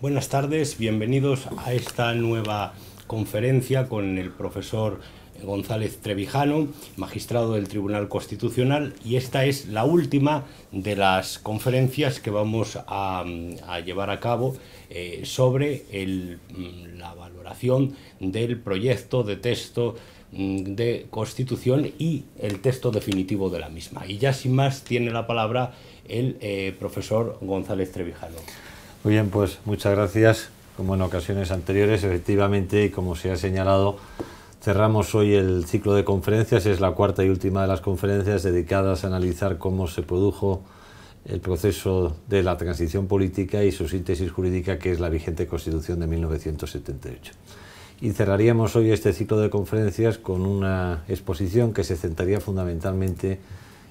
Buenas tardes, bienvenidos a esta nueva conferencia con el profesor González Trevijano, magistrado del Tribunal Constitucional, y esta es la última de las conferencias que vamos a, llevar a cabo eh, sobre mm, la valoración del proyecto de texto mm, de Constitución y el texto definitivo de la misma. Y ya sin más tiene la palabra el eh, profesor González Trevijano. Muy bien, pues muchas gracias. Como en ocasiones anteriores, efectivamente, y como se ha señalado, cerramos hoy el ciclo de conferencias. Es la cuarta y última de las conferencias dedicadas a analizar cómo se produjo el proceso de la transición política y su síntesis jurídica, que es la vigente Constitución de 1978. Y cerraríamos hoy este ciclo de conferencias con una exposición que se centraría fundamentalmente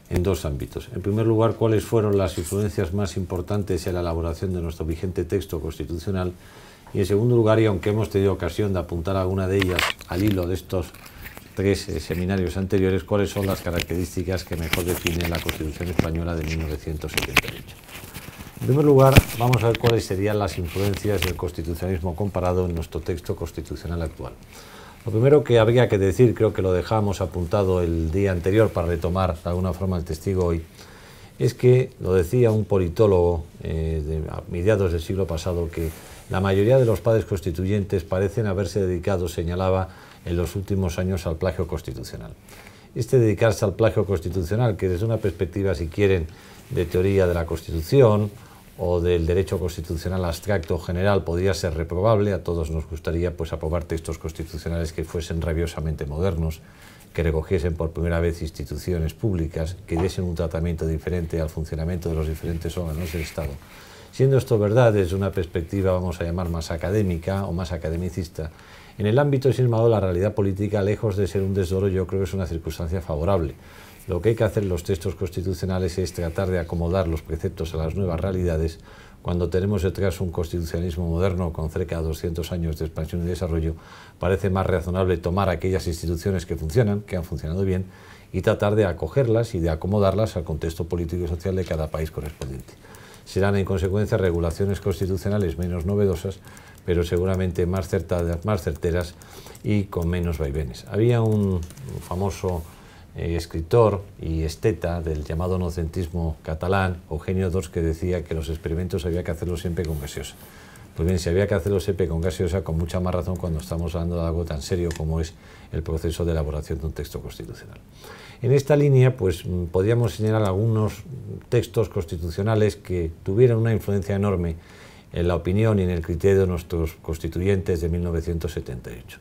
en dos ámbitos. En primer lugar, cuáles fueron las influencias más importantes en la elaboración de nuestro vigente texto constitucional. Y en segundo lugar, y aunque hemos tenido ocasión de apuntar alguna de ellas al hilo de estos tres eh, seminarios anteriores, cuáles son las características que mejor definen la Constitución Española de 1978. En primer lugar, vamos a ver cuáles serían las influencias del constitucionalismo comparado en nuestro texto constitucional actual. Lo primero que habría que decir, creo que lo dejamos apuntado el día anterior para retomar de alguna forma el testigo hoy, es que lo decía un politólogo eh, de, a mediados del siglo pasado que la mayoría de los padres constituyentes parecen haberse dedicado, señalaba, en los últimos años al plagio constitucional. Este dedicarse al plagio constitucional, que desde una perspectiva, si quieren, de teoría de la Constitución, o del derecho constitucional abstracto general podría ser reprobable. A todos nos gustaría pues, aprobar textos constitucionales que fuesen rabiosamente modernos, que recogiesen por primera vez instituciones públicas, que diesen un tratamiento diferente al funcionamiento de los diferentes órganos del Estado. Siendo esto verdad desde una perspectiva, vamos a llamar, más académica o más academicista, en el ámbito, sin embargo, la realidad política, lejos de ser un desdoro, yo creo que es una circunstancia favorable. Lo que hay que hacer en los textos constitucionales es tratar de acomodar los preceptos a las nuevas realidades. Cuando tenemos detrás un constitucionalismo moderno con cerca de 200 años de expansión y desarrollo, parece más razonable tomar aquellas instituciones que funcionan, que han funcionado bien, y tratar de acogerlas y de acomodarlas al contexto político y social de cada país correspondiente. Serán en consecuencia regulaciones constitucionales menos novedosas, pero seguramente más, más certeras y con menos vaivenes. Había un famoso eh, escritor y esteta del llamado nocentismo catalán, Eugenio Dos, que decía que los experimentos había que hacerlos siempre con gaseosa. Pues bien, si había que hacerlos siempre con gaseosa, con mucha más razón cuando estamos hablando de algo tan serio como es el proceso de elaboración de un texto constitucional. En esta línea, pues mm, podríamos señalar algunos textos constitucionales que tuvieron una influencia enorme en la opinión y en el criterio de nuestros constituyentes de 1978.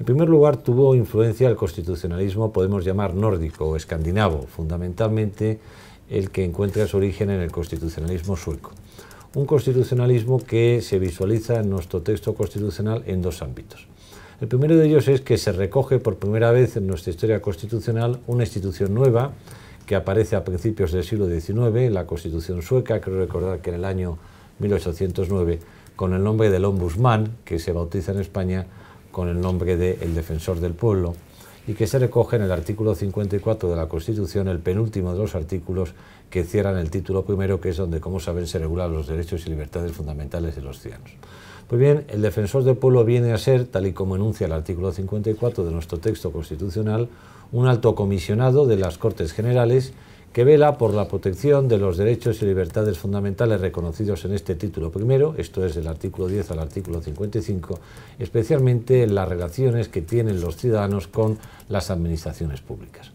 En primer lugar, tuvo influencia el constitucionalismo, podemos llamar nórdico o escandinavo, fundamentalmente el que encuentra su origen en el constitucionalismo sueco. Un constitucionalismo que se visualiza en nuestro texto constitucional en dos ámbitos. El primero de ellos es que se recoge por primera vez en nuestra historia constitucional una institución nueva que aparece a principios del siglo XIX, la Constitución sueca, creo recordar que en el año 1809, con el nombre del Ombudsman, que se bautiza en España con el nombre de El Defensor del Pueblo y que se recoge en el artículo 54 de la Constitución, el penúltimo de los artículos que cierran el título primero, que es donde, como saben, se regulan los derechos y libertades fundamentales de los ciudadanos. Pues bien, el defensor del pueblo viene a ser, tal y como enuncia el artículo 54 de nuestro texto constitucional, un alto comisionado de las Cortes Generales que vela por la protección de los derechos y libertades fundamentales reconocidos en este título primero, esto es del artículo 10 al artículo 55, especialmente en las relaciones que tienen los ciudadanos con las administraciones públicas.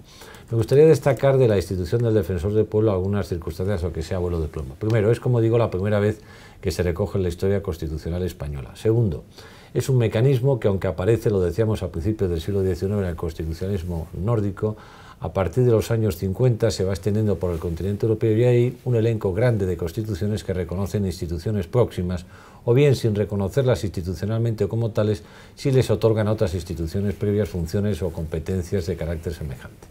Me gustaría destacar de la institución del defensor del pueblo algunas circunstancias, aunque sea vuelo de plomo. Primero, es como digo la primera vez que se recoge en la historia constitucional española. Segundo, es un mecanismo que aunque aparece, lo decíamos a principios del siglo XIX en el constitucionalismo nórdico, a partir de los años 50 se va extendiendo por el continente europeo y hay un elenco grande de constituciones que reconocen instituciones próximas o bien sin reconocerlas institucionalmente o como tales, si les otorgan a otras instituciones previas funciones o competencias de carácter semejante.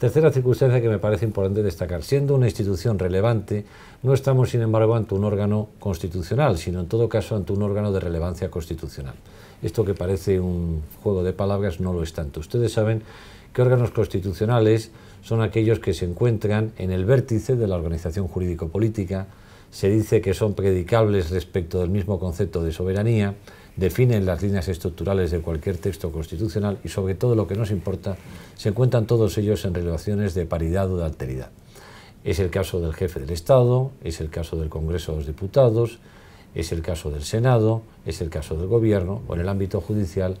Tercera circunstancia que me parece importante destacar, siendo una institución relevante, no estamos sin embargo ante un órgano constitucional, sino en todo caso ante un órgano de relevancia constitucional. Esto que parece un juego de palabras no lo es tanto. Ustedes saben ¿Qué órganos constitucionales son aquellos que se encuentran en el vértice de la organización jurídico-política, se dice que son predicables respecto del mismo concepto de soberanía, definen las líneas estructurales de cualquier texto constitucional y sobre todo lo que nos importa, se encuentran todos ellos en relaciones de paridad o de alteridad. Es el caso del jefe del Estado, es el caso del Congreso de los Diputados, es el caso del Senado, es el caso del Gobierno o en el ámbito judicial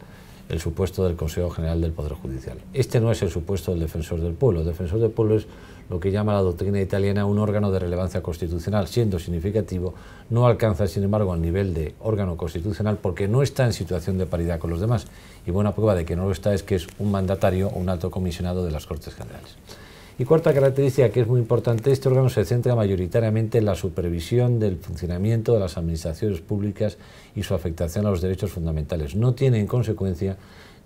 el supuesto del Consejo General del Poder Judicial. Este no es el supuesto del defensor del pueblo. El defensor del pueblo es lo que llama la doctrina italiana un órgano de relevancia constitucional, siendo significativo, no alcanza, sin embargo, el nivel de órgano constitucional porque no está en situación de paridad con los demás. Y buena prueba de que no lo está es que es un mandatario o un alto comisionado de las Cortes Generales. Y cuarta característica que es muy importante, este órgano se centra mayoritariamente en la supervisión del funcionamiento de las administraciones públicas y su afectación a los derechos fundamentales. No tiene en consecuencia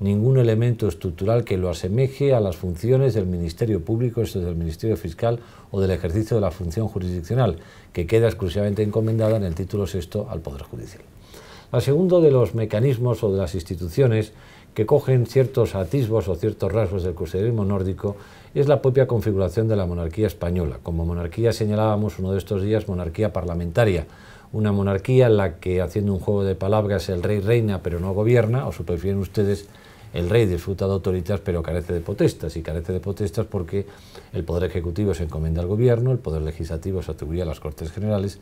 ningún elemento estructural que lo asemeje a las funciones del Ministerio Público, esto del Ministerio Fiscal o del ejercicio de la función jurisdiccional, que queda exclusivamente encomendada en el título sexto al Poder Judicial. La segundo de los mecanismos o de las instituciones que cogen ciertos atisbos o ciertos rasgos del crucerismo nórdico es la propia configuración de la monarquía española. Como monarquía señalábamos uno de estos días, monarquía parlamentaria. Una monarquía en la que, haciendo un juego de palabras, el rey reina pero no gobierna, o se prefieren ustedes, el rey disfruta de autoritas pero carece de potestas, y carece de potestas porque el poder ejecutivo se encomienda al gobierno, el poder legislativo se atribuye a las Cortes Generales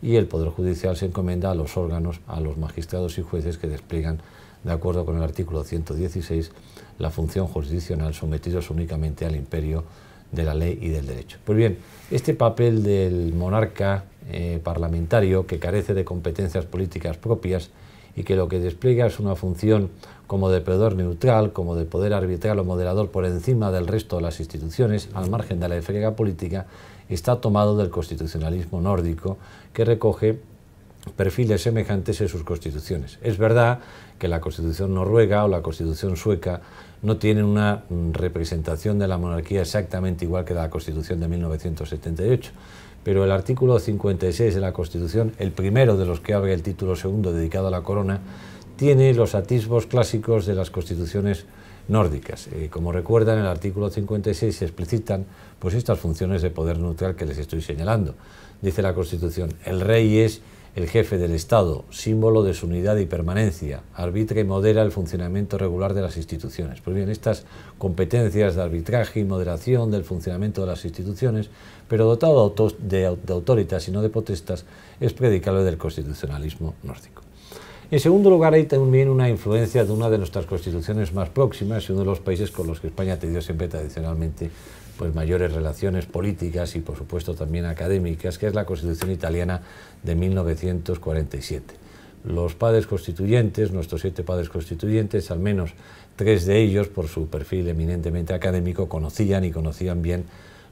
y el poder judicial se encomienda a los órganos, a los magistrados y jueces que despliegan, de acuerdo con el artículo 116 la función jurisdiccional sometidos únicamente al imperio de la ley y del derecho. Pues bien, este papel del monarca eh, parlamentario que carece de competencias políticas propias y que lo que despliega es una función como depredador neutral, como de poder arbitral o moderador por encima del resto de las instituciones, al margen de la esfera política, está tomado del constitucionalismo nórdico que recoge perfiles semejantes en sus constituciones. Es verdad que la constitución noruega o la constitución sueca no tienen una mm, representación de la monarquía exactamente igual que la constitución de 1978, pero el artículo 56 de la constitución, el primero de los que abre el título segundo dedicado a la corona, tiene los atisbos clásicos de las constituciones nórdicas. Eh, como recuerdan, el artículo 56 se explicitan pues, estas funciones de poder neutral que les estoy señalando. Dice la Constitución, el rey es el jefe del Estado, símbolo de su unidad y permanencia, arbitra y modera el funcionamiento regular de las instituciones. Pues bien, estas competencias de arbitraje y moderación del funcionamiento de las instituciones, pero dotado de, autoritas y no de potestas, es predicable del constitucionalismo nórdico. En segundo lugar, hay también una influencia de una de nuestras constituciones más próximas y uno de los países con los que España ha tenido siempre tradicionalmente pues mayores relaciones políticas y por supuesto también académicas, que es la Constitución italiana de 1947. Los padres constituyentes, nuestros siete padres constituyentes, al menos tres de ellos, por su perfil eminentemente académico, conocían y conocían bien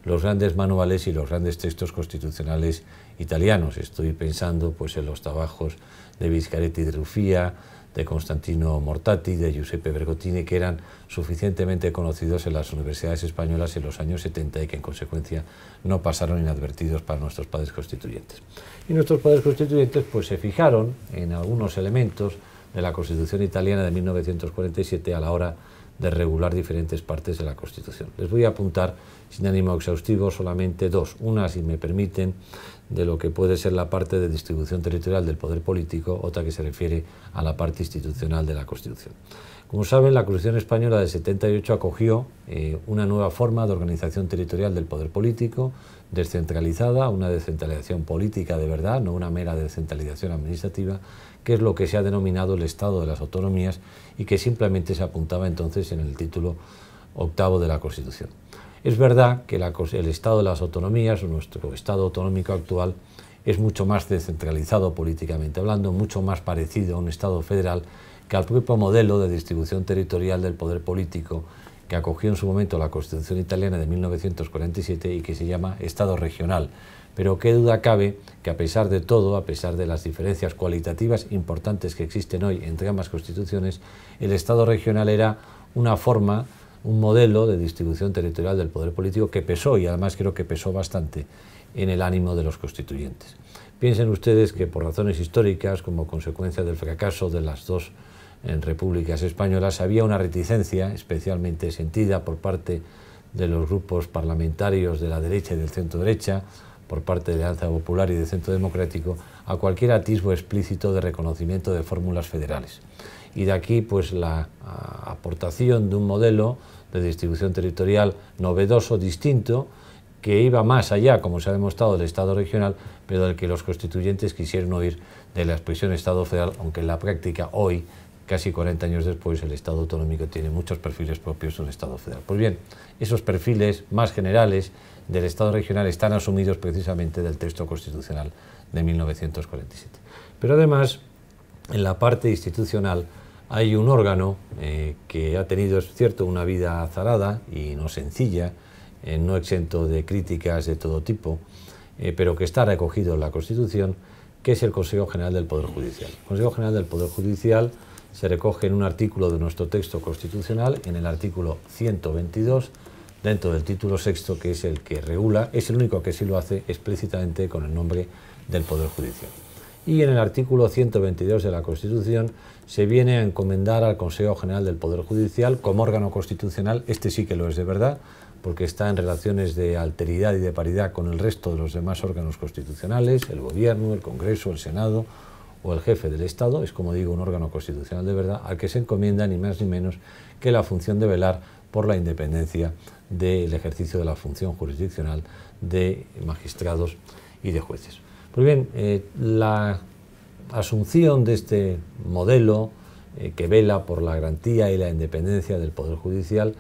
los grandes manuales y los grandes textos constitucionales italianos. Estoy pensando pues, en los trabajos de Viscaretti de Rufía, de Constantino Mortati, de Giuseppe Bergottini, que eran suficientemente conocidos en las universidades españolas en los años 70 y que en consecuencia no pasaron inadvertidos para nuestros padres constituyentes. Y nuestros padres constituyentes pues se fijaron en algunos elementos de la Constitución italiana de 1947 a la hora de regular diferentes partes de la Constitución. Les voy a apuntar, sin ánimo exhaustivo, solamente dos. Una, si me permiten, de lo que puede ser la parte de distribución territorial del poder político, otra que se refiere a la parte institucional de la Constitución. Como saben, la Constitución Española de 78 acogió eh, una nueva forma de organización territorial del poder político, descentralizada, una descentralización política de verdad, no una mera descentralización administrativa, que es lo que se ha denominado el Estado de las Autonomías y que simplemente se apuntaba entonces en el título octavo de la Constitución. Es verdad que el Estado de las Autonomías, o nuestro Estado autonómico actual, es mucho más descentralizado políticamente hablando, mucho más parecido a un Estado federal que al propio modelo de distribución territorial del poder político que acogió en su momento la Constitución italiana de 1947 y que se llama Estado regional, pero qué duda cabe que a pesar de todo, a pesar de las diferencias cualitativas importantes que existen hoy entre ambas constituciones, el Estado regional era una forma, un modelo de distribución territorial del poder político que pesó y además creo que pesó bastante en el ánimo de los constituyentes. Piensen ustedes que por razones históricas, como consecuencia del fracaso de las dos repúblicas españolas, había una reticencia especialmente sentida por parte de los grupos parlamentarios de la derecha y del centro derecha por parte de Alianza Popular y de Centro Democrático a cualquier atisbo explícito de reconocimiento de fórmulas federales. Y de aquí pues la aportación de un modelo de distribución territorial novedoso, distinto, que iba más allá, como se ha demostrado, del Estado regional, pero del que los constituyentes quisieron oír de la expresión Estado federal, aunque en la práctica hoy, casi 40 años después, el Estado autonómico tiene muchos perfiles propios del Estado federal. Pues bien, esos perfiles más generales del Estado regional están asumidos precisamente del texto constitucional de 1947. Pero además, en la parte institucional hay un órgano eh, que ha tenido, es cierto, una vida azarada y no sencilla, eh, no exento de críticas de todo tipo, eh, pero que está recogido en la Constitución, que es el Consejo General del Poder Judicial. El Consejo General del Poder Judicial se recoge en un artículo de nuestro texto constitucional, en el artículo 122, dentro del título sexto, que es el que regula, es el único que sí lo hace explícitamente con el nombre del Poder Judicial. Y en el artículo 122 de la Constitución se viene a encomendar al Consejo General del Poder Judicial como órgano constitucional, este sí que lo es de verdad, porque está en relaciones de alteridad y de paridad con el resto de los demás órganos constitucionales, el Gobierno, el Congreso, el Senado, o el jefe del Estado, es como digo un órgano constitucional de verdad, al que se encomienda ni más ni menos que la función de velar por la independencia del ejercicio de la función jurisdiccional de magistrados y de jueces. Muy pues bien, eh, la asunción de este modelo eh, que vela por la garantía y la independencia del Poder Judicial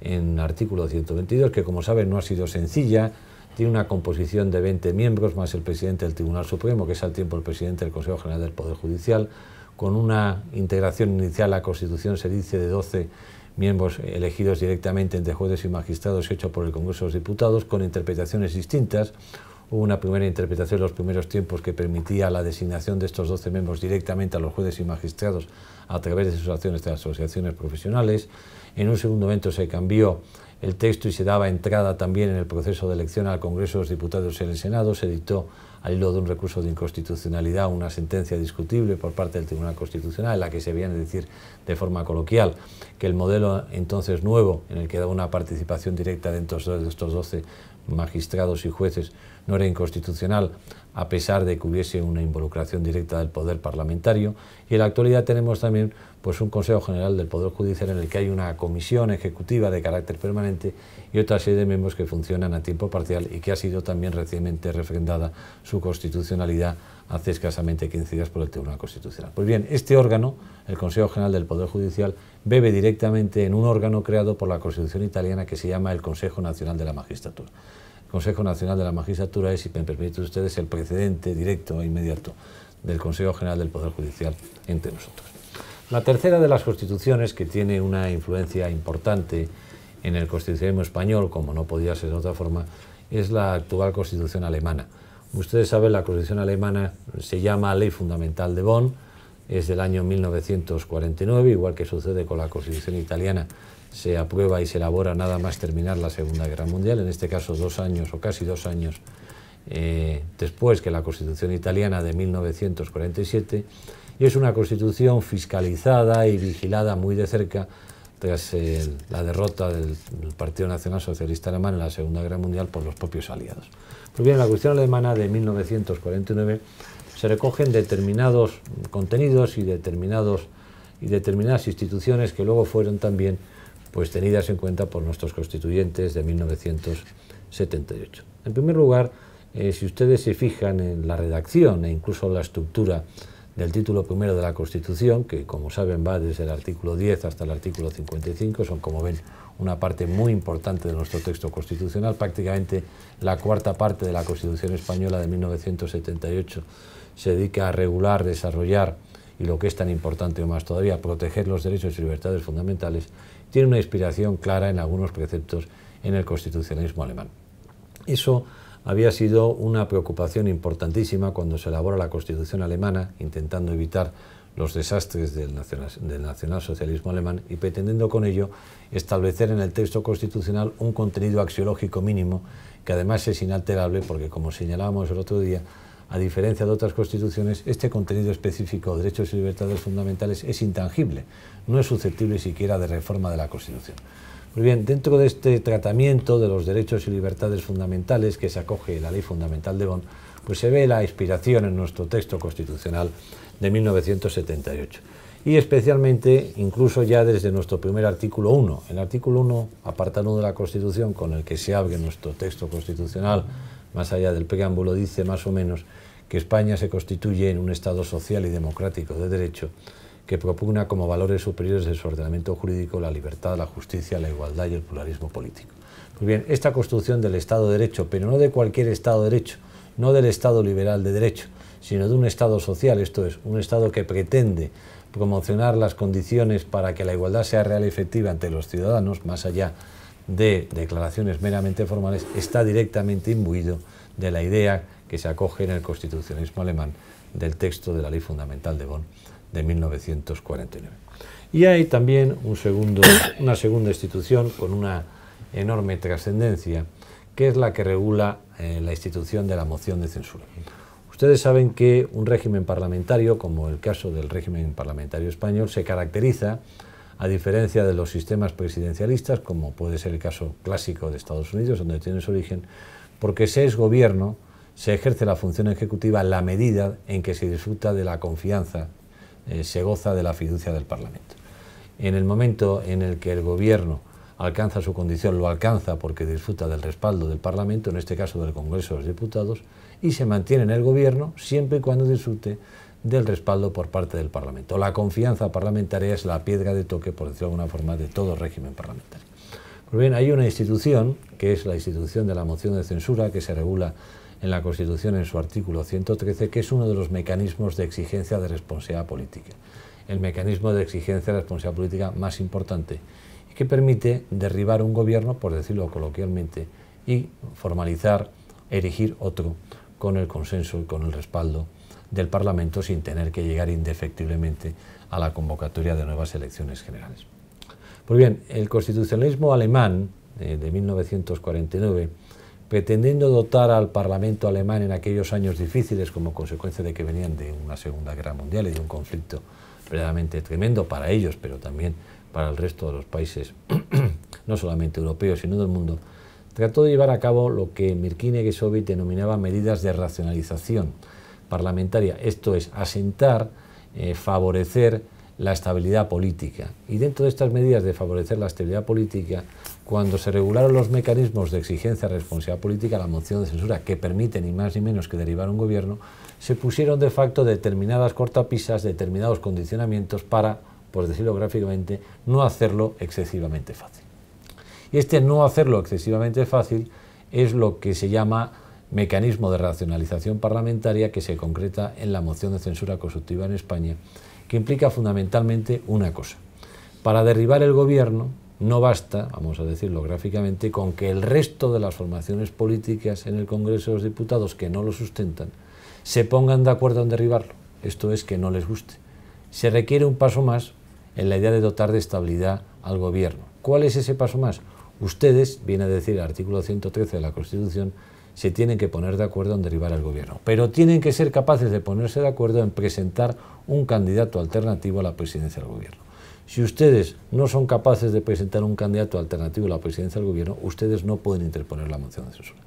en artículo 122, que como saben no ha sido sencilla, tiene una composición de 20 miembros más el presidente del Tribunal Supremo, que es al tiempo el presidente del Consejo General del Poder Judicial, con una integración inicial a la Constitución se dice de 12 miembros elegidos directamente entre jueces y magistrados hecho por el Congreso de los Diputados, con interpretaciones distintas. Hubo una primera interpretación en los primeros tiempos que permitía la designación de estos 12 miembros directamente a los jueces y magistrados a través de sus acciones de asociaciones profesionales. En un segundo momento se cambió el texto y se daba entrada también en el proceso de elección al Congreso de los Diputados y el Senado. Se dictó al hilo de un recurso de inconstitucionalidad, una sentencia discutible por parte del Tribunal Constitucional, en la que se viene a decir de forma coloquial que el modelo entonces nuevo, en el que da una participación directa de estos 12 magistrados y jueces, no era inconstitucional a pesar de que hubiese una involucración directa del poder parlamentario y en la actualidad tenemos también pues un Consejo General del Poder Judicial en el que hay una comisión ejecutiva de carácter permanente y otra serie de miembros que funcionan a tiempo parcial y que ha sido también recientemente refrendada su constitucionalidad hace escasamente 15 días por el Tribunal Constitucional. Pues bien, este órgano, el Consejo General del Poder Judicial, bebe directamente en un órgano creado por la Constitución italiana que se llama el Consejo Nacional de la Magistratura. Consejo Nacional de la Magistratura es, si me permiten ustedes, el precedente directo e inmediato del Consejo General del Poder Judicial entre nosotros. La tercera de las constituciones que tiene una influencia importante en el constitucionalismo español, como no podía ser de otra forma, es la actual constitución alemana. Ustedes saben, la constitución alemana se llama Ley Fundamental de Bonn, es del año 1949, igual que sucede con la constitución italiana se aprueba y se elabora nada más terminar la Segunda Guerra Mundial, en este caso dos años o casi dos años eh, después que la Constitución italiana de 1947, y es una Constitución fiscalizada y vigilada muy de cerca tras eh, la derrota del Partido Nacional Socialista Alemán en la Segunda Guerra Mundial por los propios aliados. Pues bien, en la Constitución alemana de 1949 se recogen determinados contenidos y determinados y determinadas instituciones que luego fueron también pues tenidas en cuenta por nuestros constituyentes de 1978. En primer lugar, eh, si ustedes se fijan en la redacción e incluso la estructura del título primero de la Constitución, que como saben va desde el artículo 10 hasta el artículo 55, son como ven una parte muy importante de nuestro texto constitucional, prácticamente la cuarta parte de la Constitución española de 1978 se dedica a regular, desarrollar y lo que es tan importante o más todavía, proteger los derechos y libertades fundamentales tiene una inspiración clara en algunos preceptos en el constitucionalismo alemán. Eso había sido una preocupación importantísima cuando se elabora la Constitución alemana, intentando evitar los desastres del, nacional, del nacionalsocialismo alemán y pretendiendo con ello establecer en el texto constitucional un contenido axiológico mínimo que además es inalterable porque, como señalábamos el otro día, a diferencia de otras constituciones, este contenido específico de derechos y libertades fundamentales es intangible, no es susceptible siquiera de reforma de la Constitución. Muy bien, dentro de este tratamiento de los derechos y libertades fundamentales que se acoge la Ley Fundamental de Bonn, pues se ve la inspiración en nuestro texto constitucional de 1978. Y especialmente, incluso ya desde nuestro primer artículo 1, el artículo 1, apartado de la Constitución, con el que se abre nuestro texto constitucional más allá del preámbulo, dice más o menos que España se constituye en un Estado social y democrático de derecho que propugna como valores superiores de su ordenamiento jurídico la libertad, la justicia, la igualdad y el pluralismo político. Pues bien, esta construcción del Estado de Derecho, pero no de cualquier Estado de Derecho, no del Estado liberal de Derecho, sino de un Estado social, esto es, un Estado que pretende promocionar las condiciones para que la igualdad sea real y efectiva ante los ciudadanos, más allá de de declaraciones meramente formales está directamente imbuido de la idea que se acoge en el constitucionalismo alemán del texto de la Ley Fundamental de Bonn de 1949. Y hay también una segunda institución con una enorme trascendencia, que es la que regula eh, la institución de la moción de censura. Ustedes saben que un régimen parlamentario, como el caso del régimen parlamentario español, se caracteriza a diferencia de los sistemas presidencialistas, como puede ser el caso clásico de Estados Unidos, donde tiene su origen, porque se es gobierno, se ejerce la función ejecutiva en la medida en que se disfruta de la confianza, eh, se goza de la fiducia del Parlamento. En el momento en el que el gobierno alcanza su condición, lo alcanza porque disfruta del respaldo del Parlamento, en este caso del Congreso de los Diputados, y se mantiene en el gobierno siempre y cuando disfrute del respaldo por parte del Parlamento. La confianza parlamentaria es la piedra de toque, por decirlo de alguna forma, de todo régimen parlamentario. Pues bien, hay una institución, que es la institución de la moción de censura, que se regula en la Constitución en su artículo 113, que es uno de los mecanismos de exigencia de responsabilidad política. El mecanismo de exigencia de responsabilidad política más importante y que permite derribar un gobierno, por decirlo coloquialmente, y formalizar, erigir otro con el consenso y con el respaldo del Parlamento sin tener que llegar indefectiblemente a la convocatoria de nuevas elecciones generales. Pues bien, el constitucionalismo alemán eh, de 1949, pretendiendo dotar al Parlamento alemán en aquellos años difíciles como consecuencia de que venían de una Segunda Guerra Mundial y de un conflicto verdaderamente tremendo para ellos, pero también para el resto de los países, no solamente europeos, sino del mundo, trató de llevar a cabo lo que Mirkine Sobit... denominaba medidas de racionalización, parlamentaria. Esto es asentar, eh, favorecer la estabilidad política. Y dentro de estas medidas de favorecer la estabilidad política, cuando se regularon los mecanismos de exigencia de responsabilidad política, la moción de censura, que permite ni más ni menos que derivar un gobierno, se pusieron de facto determinadas cortapisas, determinados condicionamientos para, por decirlo gráficamente, no hacerlo excesivamente fácil. Y este no hacerlo excesivamente fácil es lo que se llama mecanismo de racionalización parlamentaria que se concreta en la moción de censura constructiva en España, que implica fundamentalmente una cosa. Para derribar el gobierno no basta, vamos a decirlo gráficamente, con que el resto de las formaciones políticas en el Congreso de los Diputados que no lo sustentan se pongan de acuerdo en derribarlo, esto es que no les guste. Se requiere un paso más en la idea de dotar de estabilidad al gobierno. ¿Cuál es ese paso más? Ustedes, viene a decir el artículo 113 de la Constitución, se tienen que poner de acuerdo en derivar al gobierno, pero tienen que ser capaces de ponerse de acuerdo en presentar un candidato alternativo a la presidencia del gobierno. Si ustedes no son capaces de presentar un candidato alternativo a la presidencia del gobierno, ustedes no pueden interponer la moción de censura.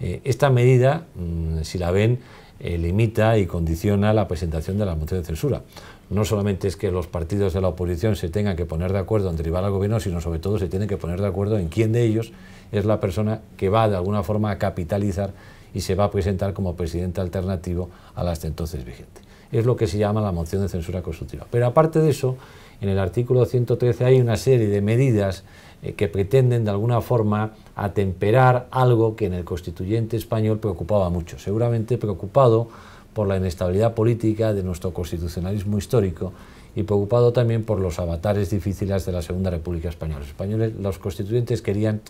Eh, esta medida, mm, si la ven, eh, limita y condiciona la presentación de la moción de censura. No solamente es que los partidos de la oposición se tengan que poner de acuerdo en derivar al gobierno, sino sobre todo se tienen que poner de acuerdo en quién de ellos es la persona que va de alguna forma a capitalizar y se va a presentar como presidente alternativo a las hasta entonces vigente. Es lo que se llama la moción de censura constructiva. Pero aparte de eso, en el artículo 113 hay una serie de medidas eh, que pretenden de alguna forma atemperar algo que en el constituyente español preocupaba mucho, seguramente preocupado por la inestabilidad política de nuestro constitucionalismo histórico y preocupado también por los avatares difíciles de la Segunda República Española. españoles, los constituyentes querían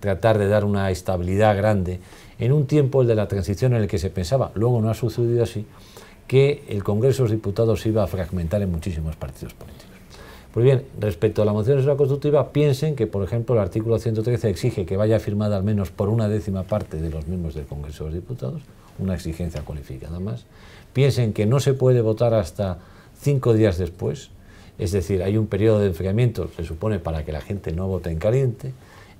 tratar de dar una estabilidad grande en un tiempo el de la transición en el que se pensaba, luego no ha sucedido así, que el Congreso de los Diputados iba a fragmentar en muchísimos partidos políticos. Pues bien, respecto a la moción de censura constructiva, piensen que, por ejemplo, el artículo 113 exige que vaya firmada al menos por una décima parte de los miembros del Congreso de los Diputados, una exigencia cualificada más. Piensen que no se puede votar hasta cinco días después, es decir, hay un periodo de enfriamiento, se supone, para que la gente no vote en caliente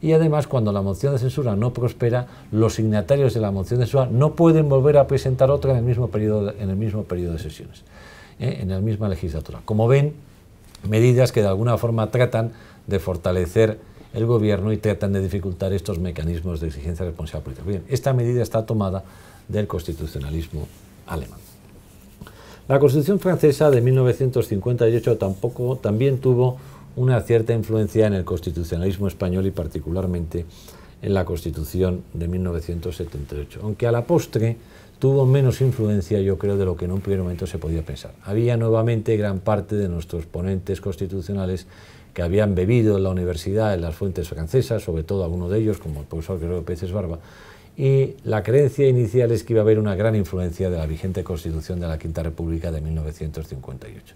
y además cuando la moción de censura no prospera, los signatarios de la moción de censura no pueden volver a presentar otra en el mismo periodo, en el mismo de sesiones, ¿eh? en la misma legislatura. Como ven, medidas que de alguna forma tratan de fortalecer el gobierno y tratan de dificultar estos mecanismos de exigencia de responsabilidad política. Bien, esta medida está tomada del constitucionalismo alemán. La Constitución francesa de 1958 tampoco, también tuvo una cierta influencia en el constitucionalismo español y particularmente en la Constitución de 1978, aunque a la postre tuvo menos influencia, yo creo, de lo que en un primer momento se podía pensar. Había nuevamente gran parte de nuestros ponentes constitucionales que habían bebido en la universidad, en las fuentes francesas, sobre todo alguno de ellos, como el profesor Guerrero Pérez Barba, y la creencia inicial es que iba a haber una gran influencia de la vigente Constitución de la Quinta República de 1958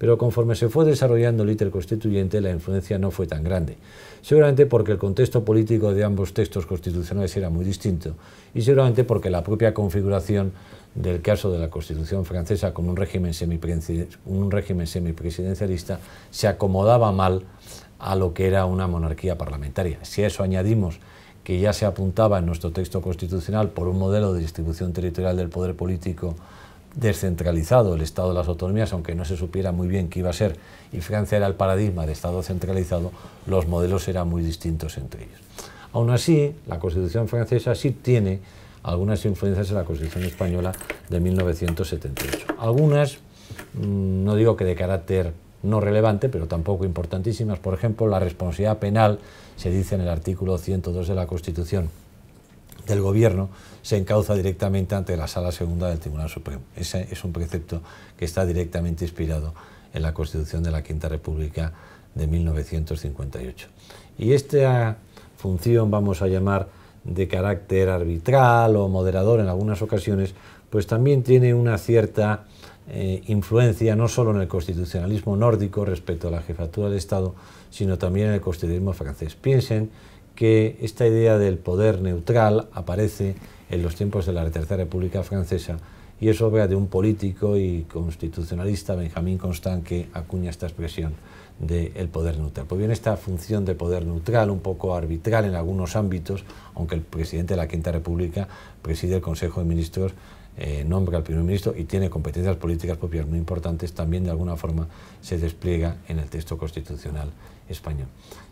pero conforme se fue desarrollando el íter constituyente la influencia no fue tan grande, seguramente porque el contexto político de ambos textos constitucionales era muy distinto y seguramente porque la propia configuración del caso de la Constitución francesa con un régimen, un régimen semipresidencialista se acomodaba mal a lo que era una monarquía parlamentaria. Si a eso añadimos que ya se apuntaba en nuestro texto constitucional por un modelo de distribución territorial del poder político descentralizado el Estado de las autonomías, aunque no se supiera muy bien qué iba a ser, y Francia era el paradigma de Estado centralizado, los modelos eran muy distintos entre ellos. Aún así, la Constitución francesa sí tiene algunas influencias en la Constitución española de 1978. Algunas, mm, no digo que de carácter no relevante, pero tampoco importantísimas. Por ejemplo, la responsabilidad penal, se dice en el artículo 102 de la Constitución del Gobierno, se encauza directamente ante la Sala Segunda del Tribunal Supremo. Ese es un precepto que está directamente inspirado en la Constitución de la Quinta República de 1958. Y esta función, vamos a llamar, de carácter arbitral o moderador en algunas ocasiones, pues también tiene una cierta eh, influencia no solo en el constitucionalismo nórdico respecto a la jefatura del Estado, sino también en el constitucionalismo francés. Piensen que esta idea del poder neutral aparece en los tiempos de la Tercera República Francesa, y es obra de un político y constitucionalista, Benjamín Constant, que acuña esta expresión del poder neutral. Pues bien, esta función de poder neutral, un poco arbitral en algunos ámbitos, aunque el presidente de la Quinta República preside el Consejo de Ministros, eh, nombra al primer ministro y tiene competencias políticas propias muy importantes, también de alguna forma se despliega en el texto constitucional español.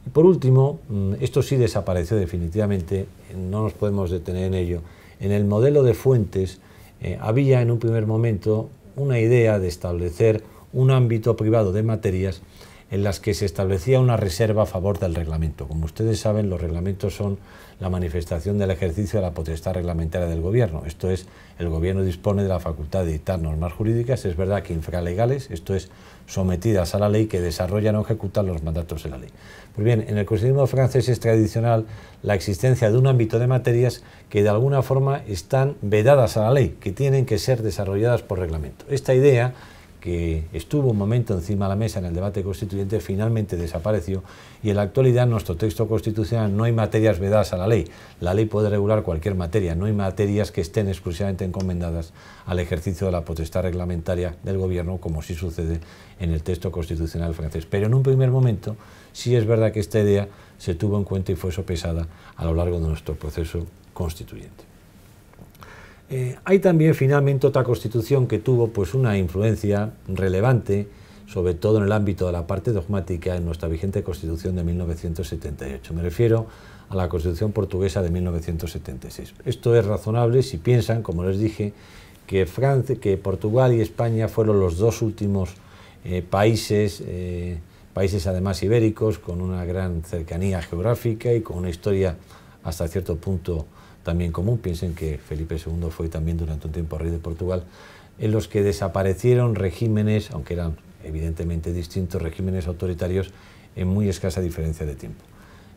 Y por último, mm, esto sí desapareció definitivamente, no nos podemos detener en ello, en el modelo de fuentes eh, había en un primer momento una idea de establecer un ámbito privado de materias en las que se establecía una reserva a favor del reglamento. Como ustedes saben, los reglamentos son la manifestación del ejercicio de la potestad reglamentaria del Gobierno. Esto es, el Gobierno dispone de la facultad de dictar normas jurídicas, es verdad que infralegales, esto es, sometidas a la ley que desarrollan o ejecutan los mandatos de la ley. Pues bien, en el constitucional francés es tradicional la existencia de un ámbito de materias que de alguna forma están vedadas a la ley, que tienen que ser desarrolladas por reglamento. Esta idea que estuvo un momento encima de la mesa en el debate constituyente, finalmente desapareció y en la actualidad en nuestro texto constitucional no hay materias vedadas a la ley. La ley puede regular cualquier materia, no hay materias que estén exclusivamente encomendadas al ejercicio de la potestad reglamentaria del Gobierno, como sí sucede en el texto constitucional francés. Pero en un primer momento sí es verdad que esta idea se tuvo en cuenta y fue sopesada a lo largo de nuestro proceso constituyente. Eh, hay también finalmente otra constitución que tuvo pues, una influencia relevante, sobre todo en el ámbito de la parte dogmática, en nuestra vigente constitución de 1978. Me refiero a la constitución portuguesa de 1976. Esto es razonable si piensan, como les dije, que, Francia, que Portugal y España fueron los dos últimos eh, países, eh, países además ibéricos, con una gran cercanía geográfica y con una historia hasta cierto punto también común. Piensen que Felipe II fue también durante un tiempo rey de Portugal, en los que desaparecieron regímenes, aunque eran evidentemente distintos, regímenes autoritarios en muy escasa diferencia de tiempo.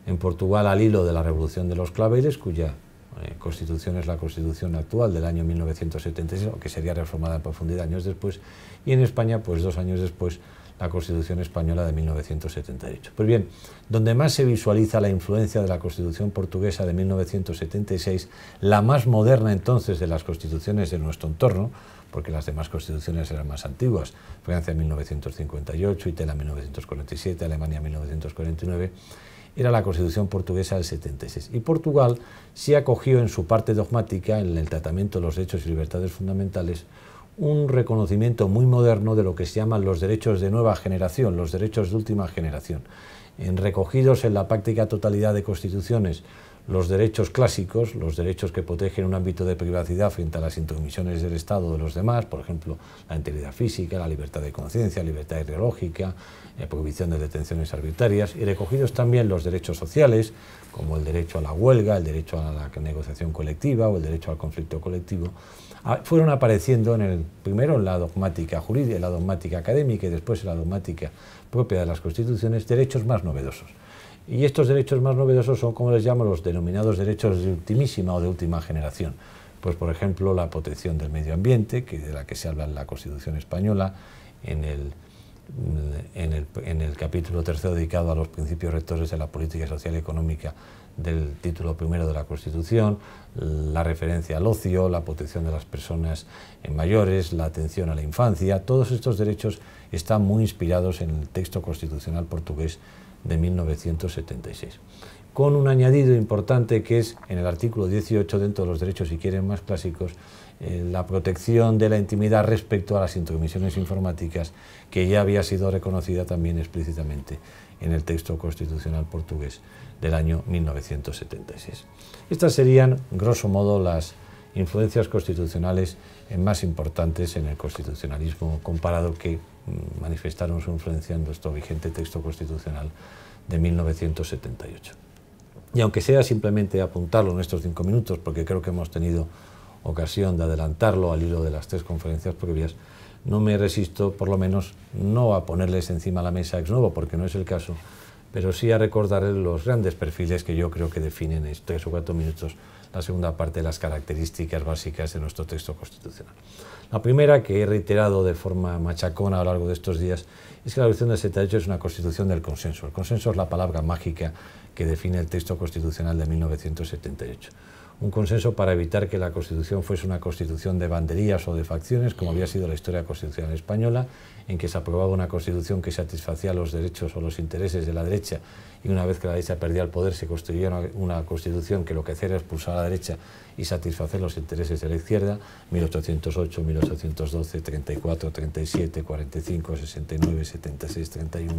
En Portugal, al hilo de la Revolución de los Claveles, cuya eh, constitución es la constitución actual del año 1976, que sería reformada en profundidad años después, y en España, pues dos años después, la Constitución Española de 1978. Pues bien, donde más se visualiza la influencia de la Constitución portuguesa de 1976, la más moderna entonces de las constituciones de nuestro entorno, porque las demás constituciones eran más antiguas, Francia 1958, Italia 1947, Alemania 1949, era la Constitución portuguesa del 76. Y Portugal sí acogió en su parte dogmática, en el tratamiento de los derechos y libertades fundamentales, un reconocimiento muy moderno de lo que se llaman los derechos de nueva generación, los derechos de última generación, en recogidos en la práctica totalidad de constituciones los derechos clásicos, los derechos que protegen un ámbito de privacidad frente a las intromisiones del Estado o de los demás, por ejemplo, la integridad física, la libertad de conciencia, libertad ideológica, prohibición de detenciones arbitrarias, y recogidos también los derechos sociales, como el derecho a la huelga, el derecho a la negociación colectiva o el derecho al conflicto colectivo, fueron apareciendo en el primero en la dogmática jurídica, en la dogmática académica y después en la dogmática propia de las constituciones, derechos más novedosos. Y estos derechos más novedosos son, como les llamo, los denominados derechos de ultimísima o de última generación. Pues, por ejemplo, la protección del medio ambiente, que de la que se habla en la Constitución española, en el, en el capítulo tercero dedicado a los principios rectores de la política social y económica del título primero de la Constitución, la referencia al ocio, la protección de las personas mayores, la atención a la infancia, todos estos derechos están muy inspirados en el texto constitucional portugués de 1976. Con un añadido importante que es en el artículo 18 dentro de los derechos, si quieren más clásicos, eh, la protección de la intimidad respecto a las intromisiones informáticas, que ya había sido reconocida también explícitamente en el texto constitucional portugués del año 1976. Estas serían, grosso modo, las influencias constitucionales más importantes en el constitucionalismo comparado que mm, manifestaron su influencia en nuestro vigente texto constitucional de 1978. Y aunque sea simplemente apuntarlo en estos cinco minutos, porque creo que hemos tenido ocasión de adelantarlo al hilo de las tres conferencias previas, no me resisto, por lo menos, no a ponerles encima la mesa ex novo, porque no es el caso, pero sí a recordarles los grandes perfiles que yo creo que definen en tres o cuatro minutos la segunda parte de las características básicas de nuestro texto constitucional. La primera, que he reiterado de forma machacona a lo largo de estos días, es que la versión del 78 es una constitución del consenso. El consenso es la palabra mágica que define el texto constitucional de 1978 un consenso para evitar que la Constitución fuese una Constitución de banderías o de facciones, como había sido la historia constitucional española, en que se aprobaba una Constitución que satisfacía los derechos o los intereses de la derecha, y una vez que la derecha perdía el poder se construía una, Constitución que lo que hacía era expulsar a la derecha y satisfacer los intereses de la izquierda, 1808, 1812, 34, 37, 45, 69, 76, 31.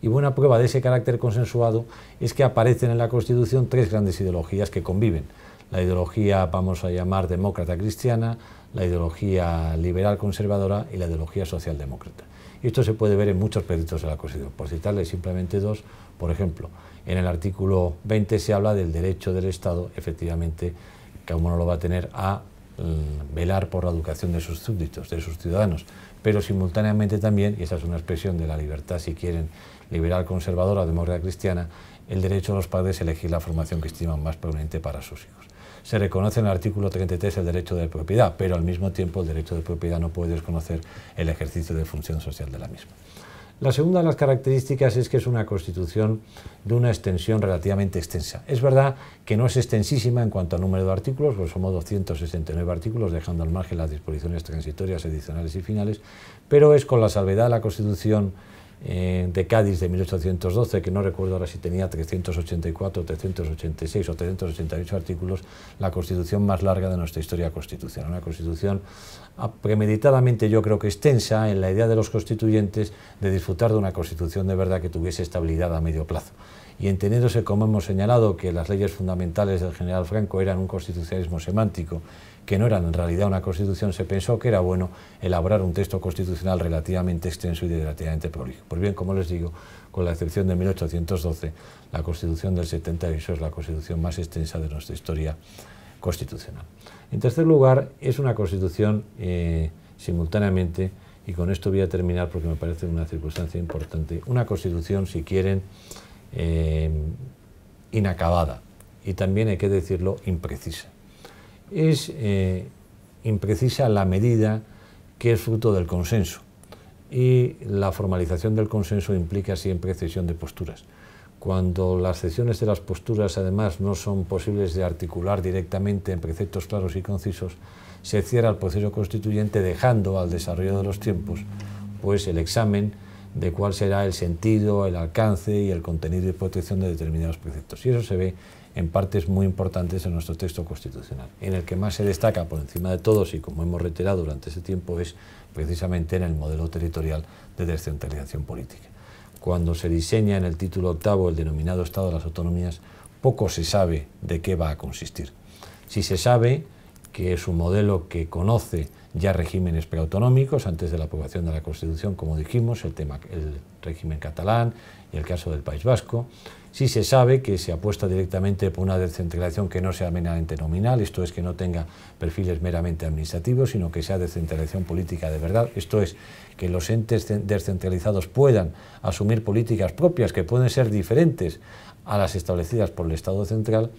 Y buena prueba de ese carácter consensuado es que aparecen en la Constitución tres grandes ideologías que conviven la ideología, vamos a llamar, demócrata cristiana, la ideología liberal conservadora y la ideología socialdemócrata. Y esto se puede ver en muchos pedidos de la Constitución, por citarle simplemente dos, por ejemplo, en el artículo 20 se habla del derecho del Estado, efectivamente, que aún no lo va a tener a mm, velar por la educación de sus súbditos, de sus ciudadanos, pero simultáneamente también, y esa es una expresión de la libertad, si quieren, liberal, conservadora, demócrata cristiana, el derecho de los padres a elegir la formación que estiman más permanente para sus hijos se reconoce en el artículo 33 el derecho de propiedad, pero al mismo tiempo el derecho de propiedad no puede desconocer el ejercicio de función social de la misma. La segunda de las características es que es una constitución de una extensión relativamente extensa. Es verdad que no es extensísima en cuanto a número de artículos, pues somos 269 artículos, dejando al margen las disposiciones transitorias, adicionales y finales, pero es con la salvedad de la constitución eh, de Cádiz de 1812, que no recuerdo ahora si tenía 384, 386 o 388 artículos, la constitución más larga de nuestra historia constitucional. Una constitución premeditadamente, yo creo que extensa, en la idea de los constituyentes de disfrutar de una constitución de verdad que tuviese estabilidad a medio plazo y entendiéndose, como hemos señalado, que las leyes fundamentales del general Franco eran un constitucionalismo semántico, que no eran en realidad una constitución, se pensó que era bueno elaborar un texto constitucional relativamente extenso y relativamente prolijo. Pues bien, como les digo, con la excepción de 1812, la constitución del eso es la constitución más extensa de nuestra historia constitucional. En tercer lugar, es una constitución eh, simultáneamente, y con esto voy a terminar porque me parece una circunstancia importante, una constitución, si quieren, Em, inacabada y también hay que decirlo imprecisa. Es eh, imprecisa la medida que es fruto del consenso y la formalización del consenso implica siempre cesión de posturas. Cuando las cesiones de las posturas además no son posibles de articular directamente en preceptos claros y concisos, se cierra el proceso constituyente dejando al desarrollo de los tiempos pues el examen de cuál será el sentido, el alcance y el contenido y protección de determinados preceptos. Y eso se ve en partes muy importantes en nuestro texto constitucional. En el que más se destaca por encima de todos y como hemos reiterado durante ese tiempo es precisamente en el modelo territorial de descentralización política. Cuando se diseña en el título octavo el denominado Estado de las Autonomías, poco se sabe de qué va a consistir. Si se sabe que es un modelo que conoce ya regímenes preautonómicos antes de la aprobación de la Constitución, como dijimos, el tema el régimen catalán y el caso del País Vasco. si se sabe que se apuesta directamente por una descentralización que no sea meramente nominal, esto es que no tenga perfiles meramente administrativos, sino que sea descentralización política de verdad, esto es que los entes descentralizados puedan asumir políticas propias que pueden ser diferentes a las establecidas por el Estado central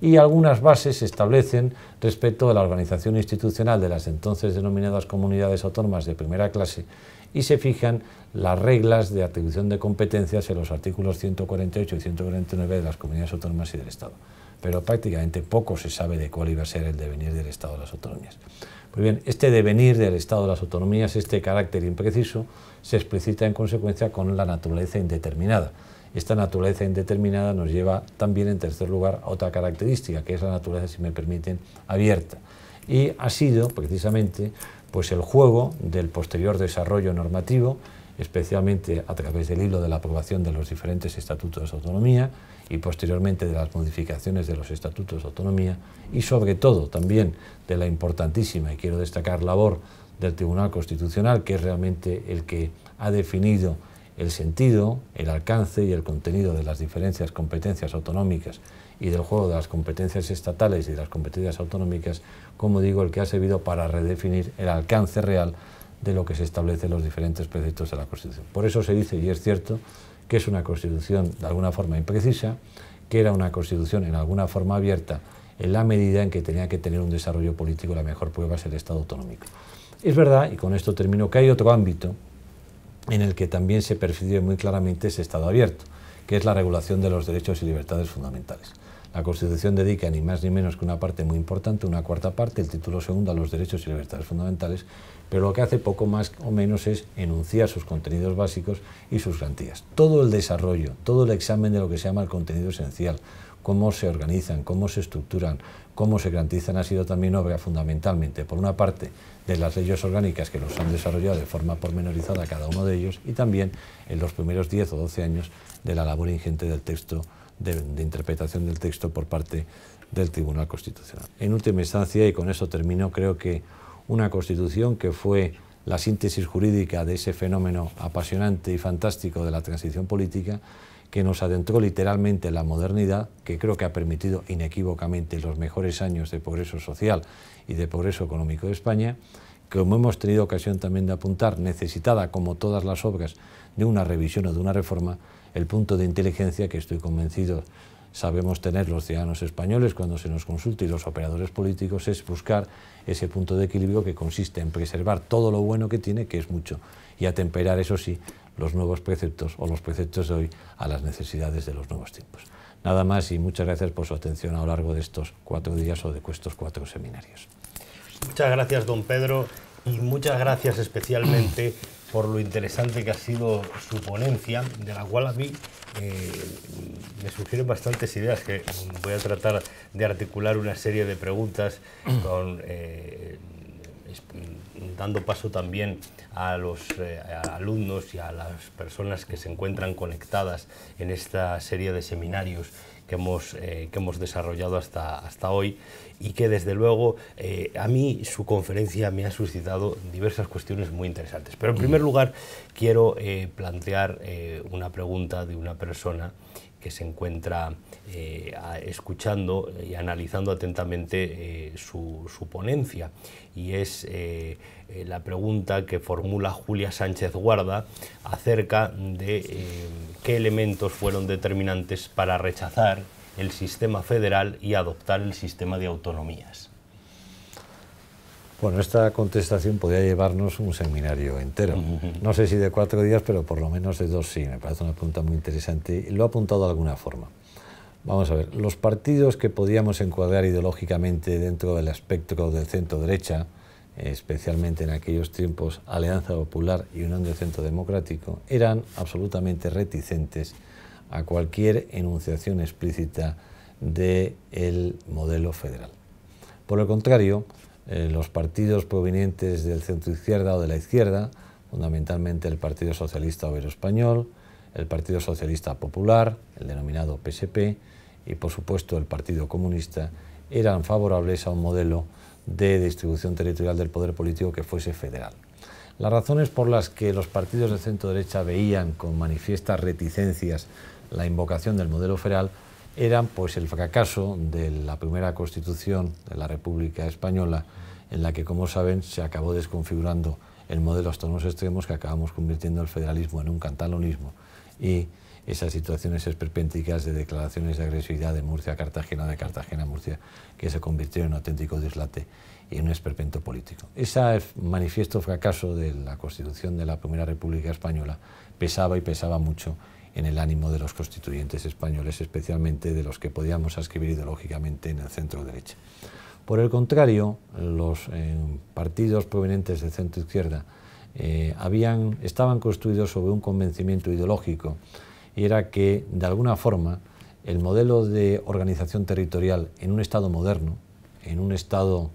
y algunas bases se establecen respecto a la organización institucional de las entonces denominadas comunidades autónomas de primera clase y se fijan las reglas de atribución de competencias en los artículos 148 y 149 de las comunidades autónomas y del Estado. Pero prácticamente poco se sabe de cuál iba a ser el devenir del Estado de las autonomías. Pues bien, este devenir del Estado de las autonomías, este carácter impreciso, se explicita en consecuencia con la naturaleza indeterminada esta naturaleza indeterminada nos lleva también, en tercer lugar, a otra característica, que es la naturaleza, si me permiten, abierta. Y ha sido, precisamente, pues el juego del posterior desarrollo normativo, especialmente a través del hilo de la aprobación de los diferentes estatutos de autonomía y posteriormente de las modificaciones de los estatutos de autonomía y sobre todo también de la importantísima, y quiero destacar, labor del Tribunal Constitucional, que es realmente el que ha definido el sentido, el alcance y el contenido de las diferencias competencias autonómicas y del juego de las competencias estatales y de las competencias autonómicas, como digo, el que ha servido para redefinir el alcance real de lo que se establece en los diferentes preceptos de la Constitución. Por eso se dice, y es cierto, que es una Constitución de alguna forma imprecisa, que era una Constitución en alguna forma abierta, en la medida en que tenía que tener un desarrollo político, la mejor prueba es el Estado autonómico. Es verdad, y con esto termino, que hay otro ámbito en el que también se percibe muy claramente ese Estado abierto, que es la regulación de los derechos y libertades fundamentales. La Constitución dedica ni más ni menos que una parte muy importante, una cuarta parte, el título segundo a los derechos y libertades fundamentales, pero lo que hace poco más o menos es enunciar sus contenidos básicos y sus garantías. Todo el desarrollo, todo el examen de lo que se llama el contenido esencial, cómo se organizan, cómo se estructuran, cómo se garantizan, ha sido también obra fundamentalmente, por una parte, de las leyes orgánicas que los han desarrollado de forma pormenorizada cada uno de ellos y también en los primeros 10 o 12 años de la labor ingente del texto, de, de interpretación del texto por parte del Tribunal Constitucional. En última instancia, y con eso termino, creo que una Constitución que fue la síntesis jurídica de ese fenómeno apasionante y fantástico de la transición política, que nos adentró literalmente la modernidad, que creo que ha permitido inequívocamente los mejores años de progreso social y de progreso económico de España, como hemos tenido ocasión también de apuntar, necesitada como todas las obras de una revisión o de una reforma, el punto de inteligencia que estoy convencido sabemos tener los ciudadanos españoles cuando se nos consulta y los operadores políticos es buscar ese punto de equilibrio que consiste en preservar todo lo bueno que tiene, que es mucho, y atemperar, eso sí, los nuevos preceptos o los preceptos de hoy a las necesidades de los nuevos tiempos. Nada más y muchas gracias por su atención a lo largo de estos cuatro días o de estos cuatro seminarios. Muchas gracias, don Pedro, y muchas gracias especialmente por lo interesante que ha sido su ponencia, de la cual a mí eh, me surgieron bastantes ideas que voy a tratar de articular una serie de preguntas con eh, Mm, dando paso también a los eh, alumnos y a las personas que se encuentran conectadas en esta serie de seminarios que hemos, eh, desarrollado hasta, hasta hoy y que desde luego eh, a mí su conferencia me ha suscitado diversas cuestiones muy interesantes. Pero en primer mm. lugar quiero plantear una pregunta de una persona que se encuentra eh, escuchando y analizando atentamente eh, su, ponencia. Y es eh, la pregunta que formula Julia Sánchez Guarda acerca de qué elementos fueron determinantes para rechazar el sistema federal y adoptar el sistema de autonomías. Bueno, esta contestación podía llevarnos un seminario entero. No sé si de cuatro días, pero por lo menos de dos sí. Me parece una pregunta muy interesante. y Lo ha apuntado de alguna forma. Vamos a ver, los partidos que podíamos encuadrar ideológicamente dentro del espectro del centro-derecha, especialmente en aquellos tiempos Alianza Popular y Unión del Centro Democrático, eran absolutamente reticentes a cualquier enunciación explícita del modelo federal. Por el contrario, eh, los partidos provenientes del centro izquierda o de la izquierda, fundamentalmente el Partido Socialista Obrero Español, el Partido Socialista Popular, el denominado PSP, y por supuesto el Partido Comunista, eran favorables a un modelo de distribución territorial del poder político que fuese federal. Las razones por las que los partidos de centro derecha veían con manifiestas reticencias la invocación del modelo federal eran pues el fracaso de la primera constitución de la República Española, en la que, como saben, se acabó desconfigurando el modelo hasta unos extremos que acabamos convirtiendo el federalismo en un cantalonismo y esas situaciones esperpénticas de declaraciones de agresividad de Murcia a Cartagena, de Cartagena a Murcia, que se convirtió en un auténtico dislate y en un esperpento político. Ese manifiesto fracaso de la Constitución de la Primera República Española pesaba y pesaba mucho en el ánimo de los constituyentes españoles, especialmente de los que podíamos ascribir ideológicamente en el centro derecha. Por el contrario, los eh, partidos provenientes del centro izquierda eh, estaban construidos sobre un convencimiento ideológico y era que, de alguna forma, el modelo de organización territorial en un Estado moderno, en un Estado,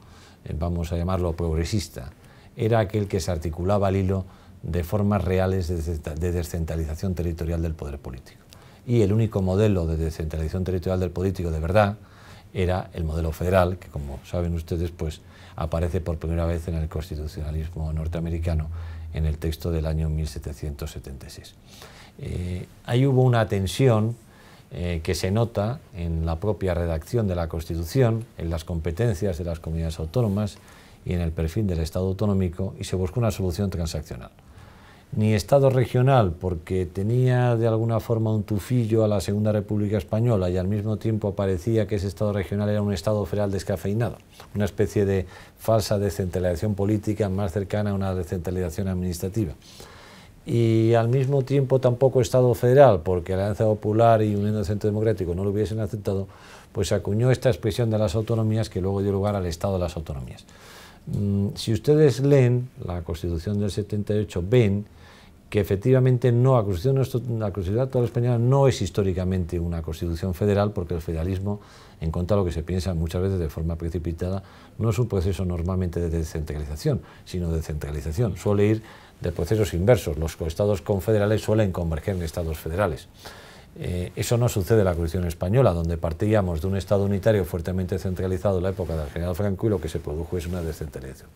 eh, vamos a llamarlo progresista, era aquel que se articulaba al hilo de formas reales de descentralización territorial del poder político. Y el único modelo de descentralización territorial del político de verdad era el modelo federal, que como saben ustedes, pues aparece por primera vez en el constitucionalismo norteamericano en el texto del año 1776. Eh, ahí hubo una tensión eh, que se nota en la propia redacción de la Constitución, en las competencias de las comunidades autónomas y en el perfil del Estado autonómico, y se buscó una solución transaccional ni Estado regional, porque tenía de alguna forma un tufillo a la Segunda República Española y al mismo tiempo parecía que ese Estado regional era un Estado federal descafeinado, una especie de falsa descentralización política más cercana a una descentralización administrativa. Y al mismo tiempo tampoco Estado federal, porque la Alianza Popular y Unión del Centro Democrático no lo hubiesen aceptado, pues acuñó esta expresión de las autonomías que luego dio lugar al Estado de las autonomías. Mm, si ustedes leen la Constitución del 78, ven que efectivamente no, la Constitución, la actual española no es históricamente una Constitución federal, porque el federalismo, en contra a lo que se piensa muchas veces de forma precipitada, no es un proceso normalmente de descentralización, sino de centralización. Suele ir de procesos inversos. Los estados confederales suelen converger en estados federales. Eh, eso no sucede en la Constitución española, donde partíamos de un Estado unitario fuertemente centralizado en la época del general Franco y lo que se produjo es una descentralización.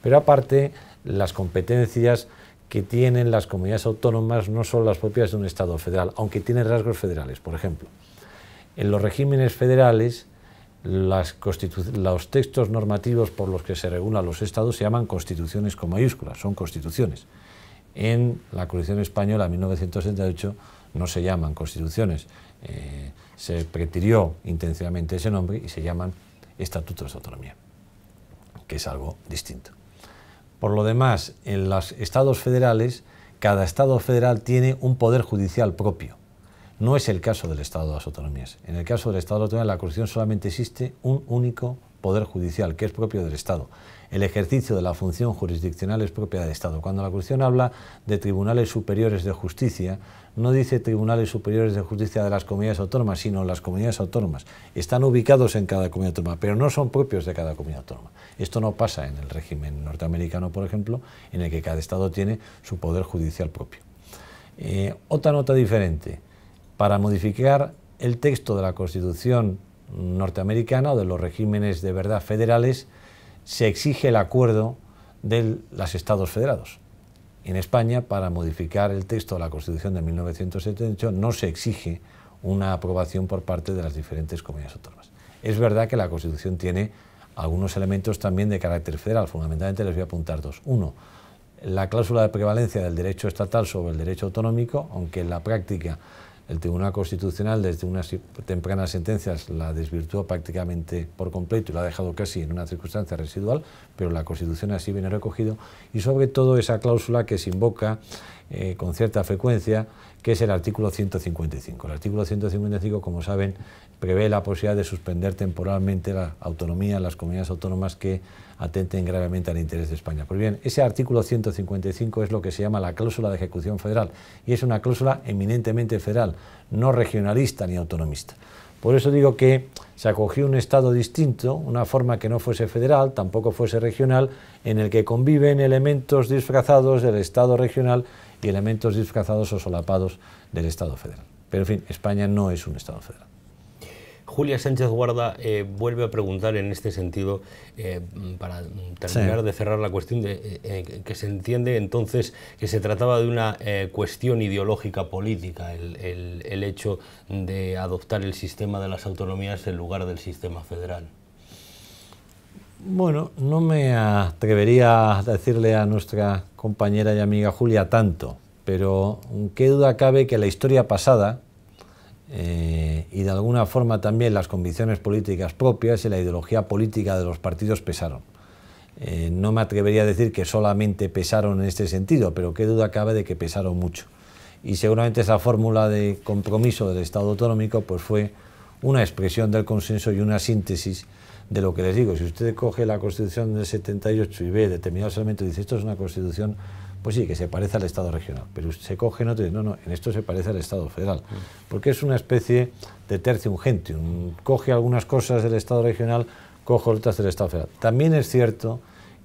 Pero aparte, las competencias que tienen las comunidades autónomas no son las propias de un Estado federal, aunque tienen rasgos federales. Por ejemplo, en los regímenes federales, los textos normativos por los que se regulan los estados se llaman constituciones con mayúsculas, son constituciones. En la Constitución Española 1968 no se llaman constituciones, eh, se pretirió intencionalmente ese nombre y se llaman estatutos de autonomía, que es algo distinto. Por lo demás, en los estados federales, cada estado federal tiene un poder judicial propio. No es el caso del Estado de las Autonomías. En el caso del Estado de las Autonomías, la Constitución solamente existe un único poder judicial, que es propio del Estado. El ejercicio de la función jurisdiccional es propia del Estado. Cuando la Constitución habla de tribunales superiores de justicia, no dice Tribunales Superiores de Justicia de las comunidades autónomas, sino las comunidades autónomas. Están ubicados en cada comunidad autónoma, pero no son propios de cada comunidad autónoma. Esto no pasa en el régimen norteamericano, por ejemplo, en el que cada Estado tiene su poder judicial propio. Eh, otra nota diferente, para modificar el texto de la Constitución norteamericana o de los regímenes de verdad federales, se exige el acuerdo de los Estados federados en España para modificar el texto de la Constitución de 1978 no se exige una aprobación por parte de las diferentes comunidades autónomas. Es verdad que la Constitución tiene algunos elementos también de carácter federal, fundamentalmente les voy a apuntar dos. Uno, la cláusula de prevalencia del derecho estatal sobre el derecho autonómico, aunque en la práctica el Tribunal Constitucional, desde unas tempranas sentencias, la desvirtuó prácticamente por completo y la ha dejado casi en una circunstancia residual, pero la Constitución así viene recogido, y sobre todo esa cláusula que se invoca eh, con cierta frecuencia, que es el artículo 155. El artículo 155, como saben, prevé la posibilidad de suspender temporalmente la autonomía en las comunidades autónomas que atenten gravemente al interés de España. Pues bien, ese artículo 155 es lo que se llama la cláusula de ejecución federal y es una cláusula eminentemente federal, no regionalista ni autonomista. Por eso digo que se acogió un Estado distinto, una forma que no fuese federal, tampoco fuese regional, en el que conviven elementos disfrazados del Estado regional y elementos disfrazados o solapados del Estado federal. Pero en fin, España no es un Estado federal. Julia Sánchez Guarda eh, vuelve a preguntar en este sentido, eh, para terminar de cerrar la cuestión, de, eh, que se entiende entonces que se trataba de una cuestión ideológica política, el hecho de adoptar el sistema de las autonomías en lugar del sistema federal. Bueno, no me atrevería a decirle a nuestra compañera y amiga Julia tanto, pero qué duda cabe que la historia pasada eh, y de alguna forma también las convicciones políticas propias y la ideología política de los partidos pesaron. Eh, no me atrevería a decir que solamente pesaron en este sentido, pero qué duda cabe de que pesaron mucho. Y seguramente esa fórmula de compromiso del Estado autonómico pues fue una expresión del consenso y una síntesis de lo que les digo. Si usted coge la Constitución del 78 y ve determinados elementos y dice esto es una Constitución, pues sí, que se parece al Estado regional. Pero se coge no te dice, no, no, en esto se parece al Estado federal. Mm. Porque es una especie de tercium gentium. Coge algunas cosas del Estado regional, coge otras del Estado federal. También es cierto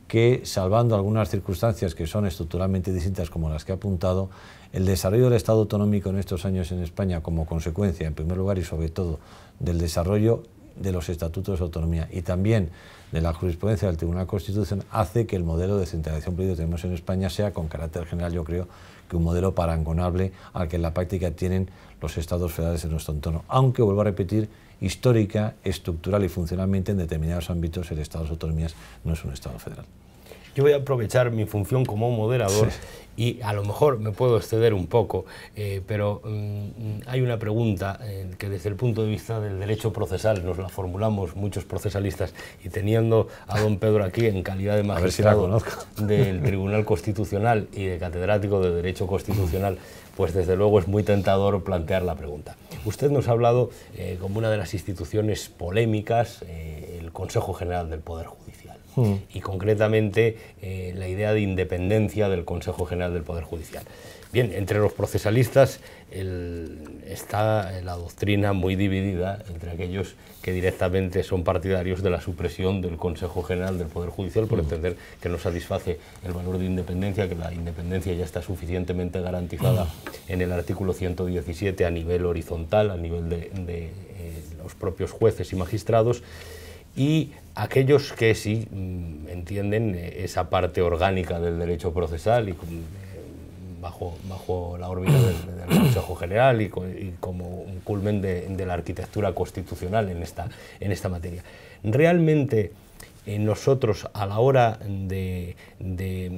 que, salvando algunas circunstancias que son estructuralmente distintas como las que ha apuntado, el desarrollo del Estado autonómico en estos años en España como consecuencia, en primer lugar y sobre todo, del desarrollo de los estatutos de autonomía y también de la jurisprudencia del Tribunal Constitucional hace que el modelo de centralización política que tenemos en España sea con carácter general, yo creo, que un modelo parangonable al que en la práctica tienen los estados federales en nuestro entorno. Aunque, vuelvo a repetir, histórica, estructural y funcionalmente en determinados ámbitos el Estado de autonomías no es un Estado federal yo voy a aprovechar mi función como moderador y a lo mejor me puedo exceder un poco, eh, pero mm, hay una pregunta eh, que desde el punto de vista del derecho procesal nos la formulamos muchos procesalistas y teniendo a don Pedro aquí en calidad de magistrado del Tribunal Constitucional y de catedrático de Derecho Constitucional, pues desde luego es muy tentador plantear la pregunta. Usted nos ha hablado eh, como una de las instituciones polémicas, el Consejo General del Poder Judicial. Mm. y concretamente eh, la idea de independencia del Consejo General del Poder Judicial. Bien, entre los procesalistas está la doctrina muy dividida entre aquellos que directamente son partidarios de la supresión del Consejo General del Poder Judicial por mm. entender que no satisface el valor de independencia, que la independencia ya está suficientemente garantizada mm. en el artículo 117 a nivel horizontal, a nivel de, eh, los propios jueces y magistrados, y aquellos que sí mm, entienden eh, esa parte orgánica del derecho procesal y eh, bajo, bajo la órbita del, Consejo General y, como un culmen de, la arquitectura constitucional en esta, en esta materia. Realmente eh, nosotros a la hora de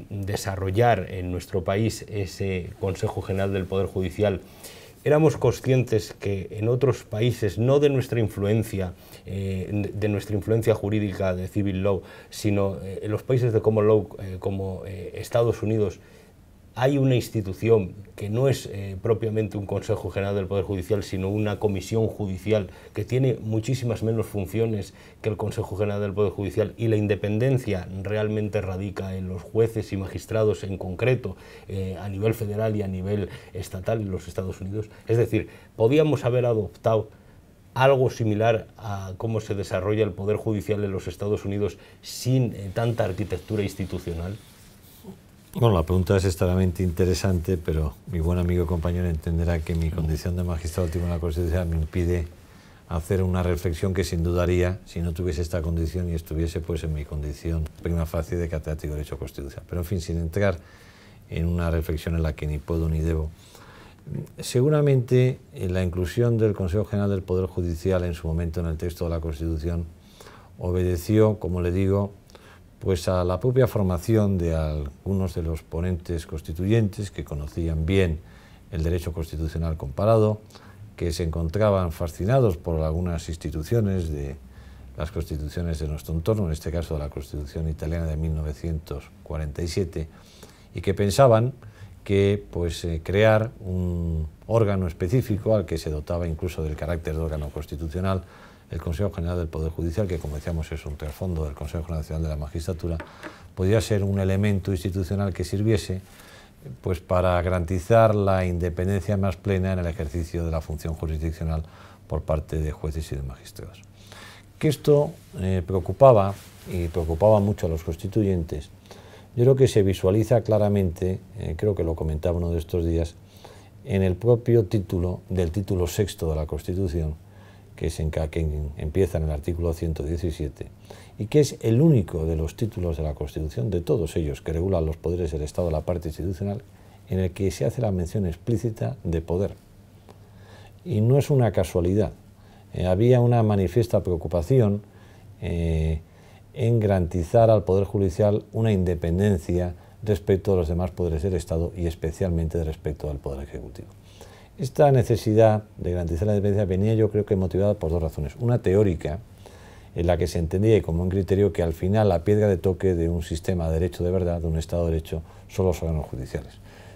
desarrollar en nuestro país ese Consejo General del Poder Judicial, éramos conscientes que en otros países, no de nuestra influencia, eh, de nuestra influencia jurídica de civil law, sino eh, en los países de common law eh, como Estados Unidos hay una institución que no es eh, propiamente un Consejo General del Poder Judicial, sino una comisión judicial que tiene muchísimas menos funciones que el Consejo General del Poder Judicial y la independencia realmente radica en los jueces y magistrados en concreto eh, a nivel federal y a nivel estatal en los Estados Unidos. Es decir, podíamos haber adoptado algo similar a cómo se desarrolla el Poder Judicial en los Estados Unidos sin eh, tanta arquitectura institucional. Bueno, la pregunta es extremadamente interesante, pero mi buen amigo y compañero entenderá que mi condición de magistrado en la Constitución me impide hacer una reflexión que sin duda haría si no tuviese esta condición y estuviese pues en mi condición prima facie de catedrático de Derecho Constitucional. Pero en fin, sin entrar en una reflexión en la que ni puedo ni debo. Seguramente eh, la inclusión del Consejo General del Poder Judicial en su momento en el texto de la Constitución obedeció, como le digo, pues a la propia formación de algunos de los ponentes constituyentes que conocían bien el derecho constitucional comparado, que se encontraban fascinados por algunas instituciones de las constituciones de nuestro entorno, en este caso de la Constitución italiana de 1947, y que pensaban que pues, eh, crear un órgano específico al que se dotaba incluso del carácter de órgano constitucional el Consejo General del Poder Judicial, que como decíamos es un trasfondo del Consejo Nacional de la Magistratura, podría ser un elemento institucional que sirviese pues para garantizar la independencia más plena en el ejercicio de la función jurisdiccional por parte de jueces y de magistrados. Que esto eh, preocupaba y preocupaba mucho a los constituyentes, yo creo que se visualiza claramente, eh, creo que lo comentaba uno de estos días, en el propio título del título sexto de la Constitución, que, en, empieza en el artículo 117, y que es el único de los títulos de la Constitución, de todos ellos, que regulan los poderes del Estado, la parte institucional, en el que se hace la mención explícita de poder. Y no es una casualidad. Eh, había una manifiesta preocupación eh, en garantizar al Poder Judicial una independencia respecto a los demás poderes del Estado y especialmente respecto al Poder Ejecutivo. Esta necesidad de garantizar la independencia venía yo creo que motivada por dos razones. Una teórica, en la que se entendía y como un criterio que al final la piedra de toque de un sistema de derecho de verdad, de un Estado de derecho, son los órganos judiciales.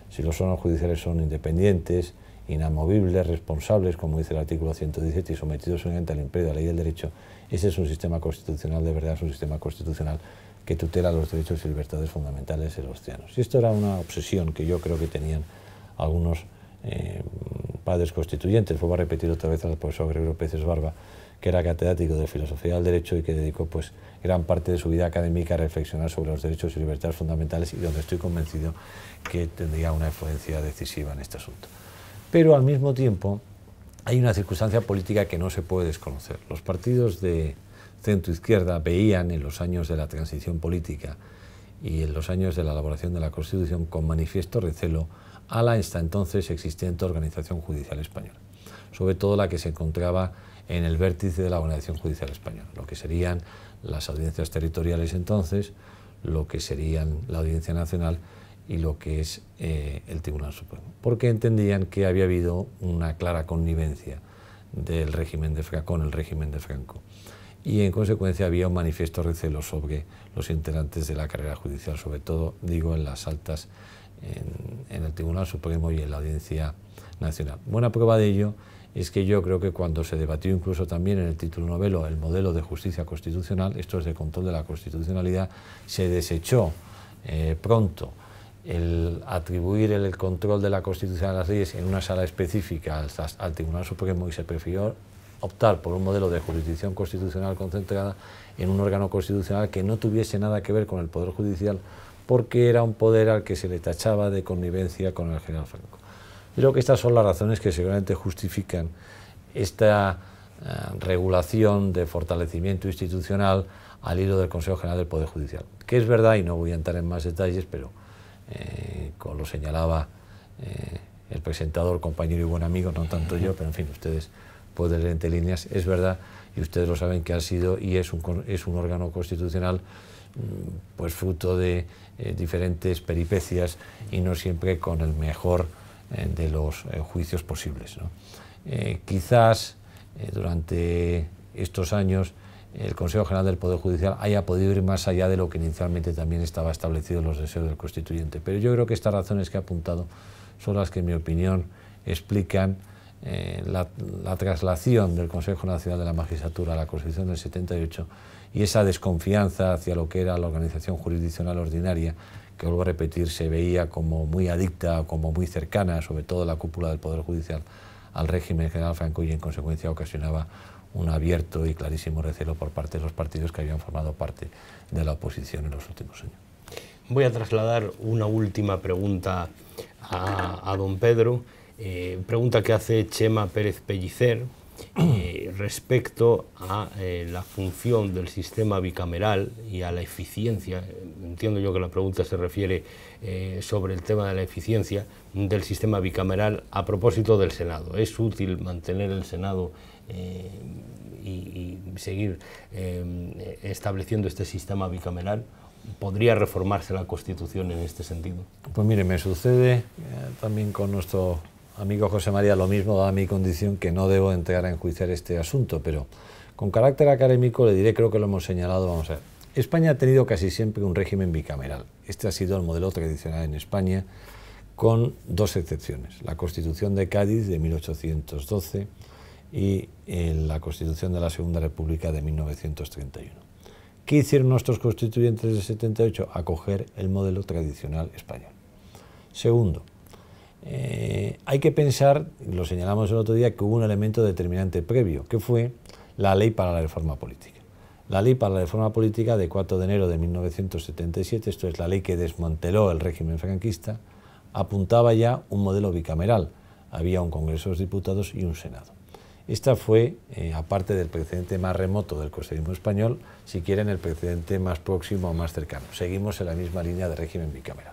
Si los órganos judiciales son independientes, inamovibles, responsables, como dice el artículo 117, y sometidos solamente al imperio de la ley del derecho, ese es un sistema constitucional de verdad, es un sistema constitucional que tutela los derechos y libertades fundamentales de los ciudadanos. Y esto era una obsesión que yo creo que tenían algunos eh, padres constituyentes. fue a repetir otra vez al profesor Gregorio Peces Barba, que era catedrático de Filosofía del Derecho y que dedicó pues, gran parte de su vida académica a reflexionar sobre los derechos y libertades fundamentales y donde estoy convencido que tendría una influencia decisiva en este asunto. Pero al mismo tiempo hay una circunstancia política que no se puede desconocer. Los partidos de centro-izquierda veían en los años de la transición política y en los años de la elaboración de la Constitución con manifiesto recelo a la esta entonces existente organización judicial española, sobre todo la que se encontraba en el vértice de la organización judicial española, lo que serían las audiencias territoriales entonces, lo que serían la Audiencia Nacional y lo que es eh, el Tribunal Supremo, porque entendían que había habido una clara connivencia del régimen de Franco, con el régimen de Franco y en consecuencia había un manifiesto recelo sobre los integrantes de la carrera judicial, sobre todo, digo, en las altas en, el Tribunal Supremo y en la Audiencia Nacional. Buena prueba de ello es que yo creo que cuando se debatió incluso también en el título novelo el modelo de justicia constitucional, esto es el control de la constitucionalidad, se desechó eh, pronto el atribuir el control de la Constitución a las leyes en una sala específica al, al, Tribunal Supremo y se prefirió optar por un modelo de jurisdicción constitucional concentrada en un órgano constitucional que no tuviese nada que ver con el Poder Judicial porque era un poder al que se le tachaba de connivencia con el general Franco. creo que estas son las razones que seguramente justifican esta eh, regulación de fortalecimiento institucional al hilo del Consejo General del Poder Judicial, que es verdad, y no voy a entrar en más detalles, pero eh, como lo señalaba eh, el presentador, compañero y buen amigo, no tanto yo, pero en fin, ustedes pueden leer entre líneas, es verdad, y ustedes lo saben que ha sido y es un, es un órgano constitucional Mm, pues fruto de eh, diferentes peripecias y no siempre con el mejor eh, de los eh, juicios posibles. quizás durante estos años el Consejo General del Poder Judicial haya podido ir más allá de lo que inicialmente también estaba establecido en los deseos del constituyente. Pero yo creo que estas razones que he apuntado son las que, en mi opinión, explican la traslación del Consejo Nacional de la Magistratura a la Constitución del 78 y esa desconfianza hacia lo que era la organización jurisdiccional ordinaria, que vuelvo a repetir, se veía como muy adicta, como muy cercana, sobre todo la cúpula del Poder Judicial, al régimen general Franco y en consecuencia ocasionaba un abierto y clarísimo recelo por parte de los partidos que habían formado parte de la oposición en los últimos años. Voy a trasladar una última pregunta a, don Pedro, eh, pregunta que hace Chema Pérez Pellicer, eh, respecto a eh, la función del sistema bicameral y a la eficiencia, entiendo yo que la pregunta se refiere eh, sobre el tema de la eficiencia del sistema bicameral a propósito del Senado. ¿Es útil mantener el Senado y, y, seguir estableciendo este sistema bicameral? ¿Podría reformarse la Constitución en este sentido? Pues mire, me sucede también con nuestro amigo José María, lo mismo da mi condición que no debo entrar a enjuiciar este asunto, pero con carácter académico le diré, creo que lo hemos señalado, vamos a ver. España ha tenido casi siempre un régimen bicameral. Este ha sido el modelo tradicional en España, con dos excepciones, la Constitución de Cádiz de 1812 y eh, la Constitución de la Segunda República de 1931. ¿Qué hicieron nuestros constituyentes de 78? Acoger el modelo tradicional español. Segundo, eh, hay que pensar, lo señalamos el otro día, que hubo un elemento determinante previo, que fue la ley para la reforma política. La ley para la reforma política de 4 de enero de 1977, esto es la ley que desmanteló el régimen franquista, apuntaba ya un modelo bicameral. Había un Congreso de los Diputados y un Senado. Esta fue, eh, aparte del precedente más remoto del Costerismo español, si quieren el precedente más próximo o más cercano. Seguimos en la misma línea de régimen bicameral.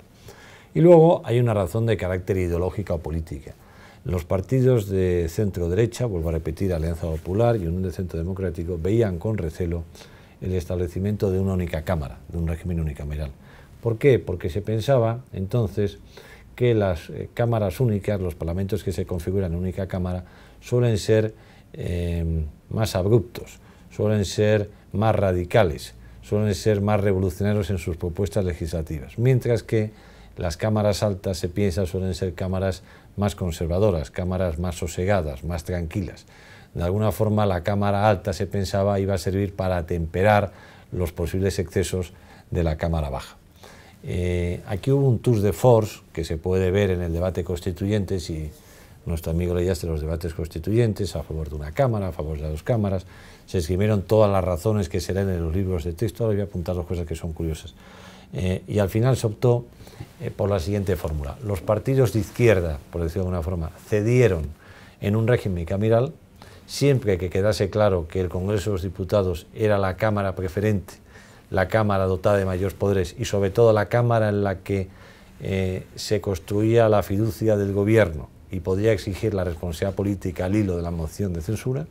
Y luego hay una razón de carácter ideológica o política. Los partidos de centro-derecha, vuelvo a repetir, Alianza Popular y Unión de Centro Democrático, veían con recelo el establecimiento de una única Cámara, de un régimen unicameral. ¿Por qué? Porque se pensaba entonces que las eh, cámaras únicas, los parlamentos que se configuran en única Cámara, suelen ser eh, más abruptos, suelen ser más radicales, suelen ser más revolucionarios en sus propuestas legislativas. Mientras que las cámaras altas, se piensa, suelen ser cámaras más conservadoras, cámaras más sosegadas, más tranquilas. De alguna forma la cámara alta se pensaba iba a servir para atemperar los posibles excesos de la cámara baja. Eh, aquí hubo un tour de force que se puede ver en el debate constituyente, si nuestro amigo leyaste los debates constituyentes a favor de una cámara, a favor de dos cámaras, se escribieron todas las razones que serán en los libros de texto, ahora voy a apuntar dos cosas que son curiosas. Eh, y al final se optó eh, por la siguiente fórmula. Los partidos de izquierda, por decirlo de alguna forma, cedieron en un régimen cameral siempre que quedase claro que el Congreso de los Diputados era la Cámara preferente, la Cámara dotada de mayores poderes y sobre todo la Cámara en la que eh, se construía la fiducia del Gobierno y podía exigir la responsabilidad política al hilo de la moción de censura,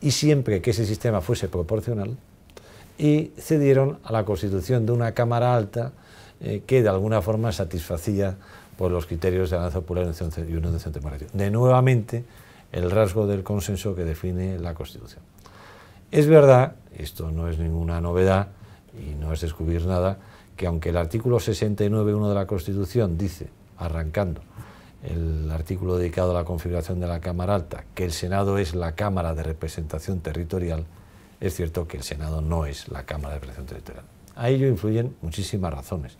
y siempre que ese sistema fuese proporcional, y cedieron a la constitución de una Cámara Alta eh, que de alguna forma satisfacía por los criterios de la Popular y Unión de Centro Democrático. De nuevamente, el rasgo del consenso que define la Constitución. Es verdad, esto no es ninguna novedad y no es descubrir nada, que aunque el artículo 69.1 de la Constitución dice, arrancando, el artículo dedicado a la configuración de la Cámara Alta, que el Senado es la Cámara de Representación Territorial, es cierto que el Senado no es la Cámara de Representación Territorial. A ello influyen muchísimas razones.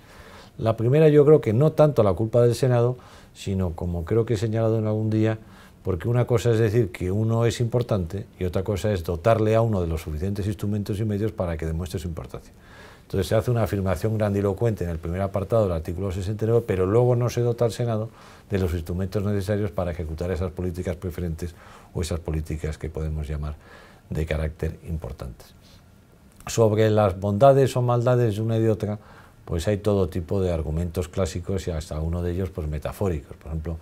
La primera yo creo que no tanto la culpa del Senado, sino como creo que he señalado en algún día, porque una cosa es decir que uno es importante y otra cosa es dotarle a uno de los suficientes instrumentos y medios para que demuestre su importancia. Entonces se hace una afirmación grandilocuente en el primer apartado del artículo 69, pero luego no se dota al Senado de los instrumentos necesarios para ejecutar esas políticas preferentes o esas políticas que podemos llamar de carácter importantes sobre las bondades o maldades de una y de otra, pues hay todo tipo de argumentos clásicos y hasta uno de ellos pues metafóricos. Por ejemplo,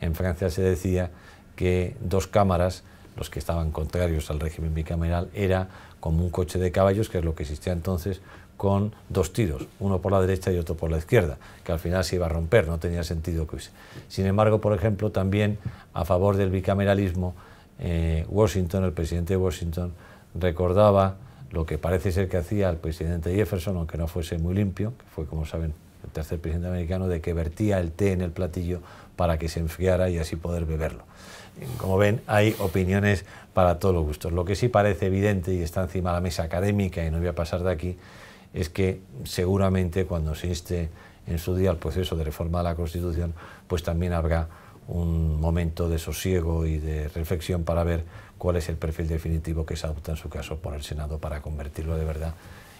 en Francia se decía que dos cámaras, los que estaban contrarios al régimen bicameral, era como un coche de caballos, que es lo que existía entonces, con dos tiros, uno por la derecha y otro por la izquierda, que al final se iba a romper, no tenía sentido que hubiese. Sin embargo, por ejemplo, también a favor del bicameralismo, eh, Washington, el presidente de Washington, recordaba lo que parece ser que hacía el presidente Jefferson, aunque no fuese muy limpio, que fue, como saben, el tercer presidente americano, de que vertía el té en el platillo para que se enfriara y así poder beberlo. Como ven, hay opiniones para todos los gustos. Lo que sí parece evidente y está encima de la mesa académica y no voy a pasar de aquí, es que seguramente cuando se inste en su día el proceso de reforma de la Constitución, pues también habrá un momento de sosiego y de reflexión para ver cuál es el perfil definitivo que se adopta en su caso por el Senado para convertirlo de verdad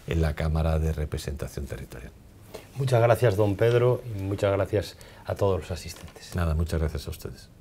en la Cámara de Representación Territorial. Muchas gracias, don Pedro, y muchas gracias a todos los asistentes. Nada, muchas gracias a ustedes.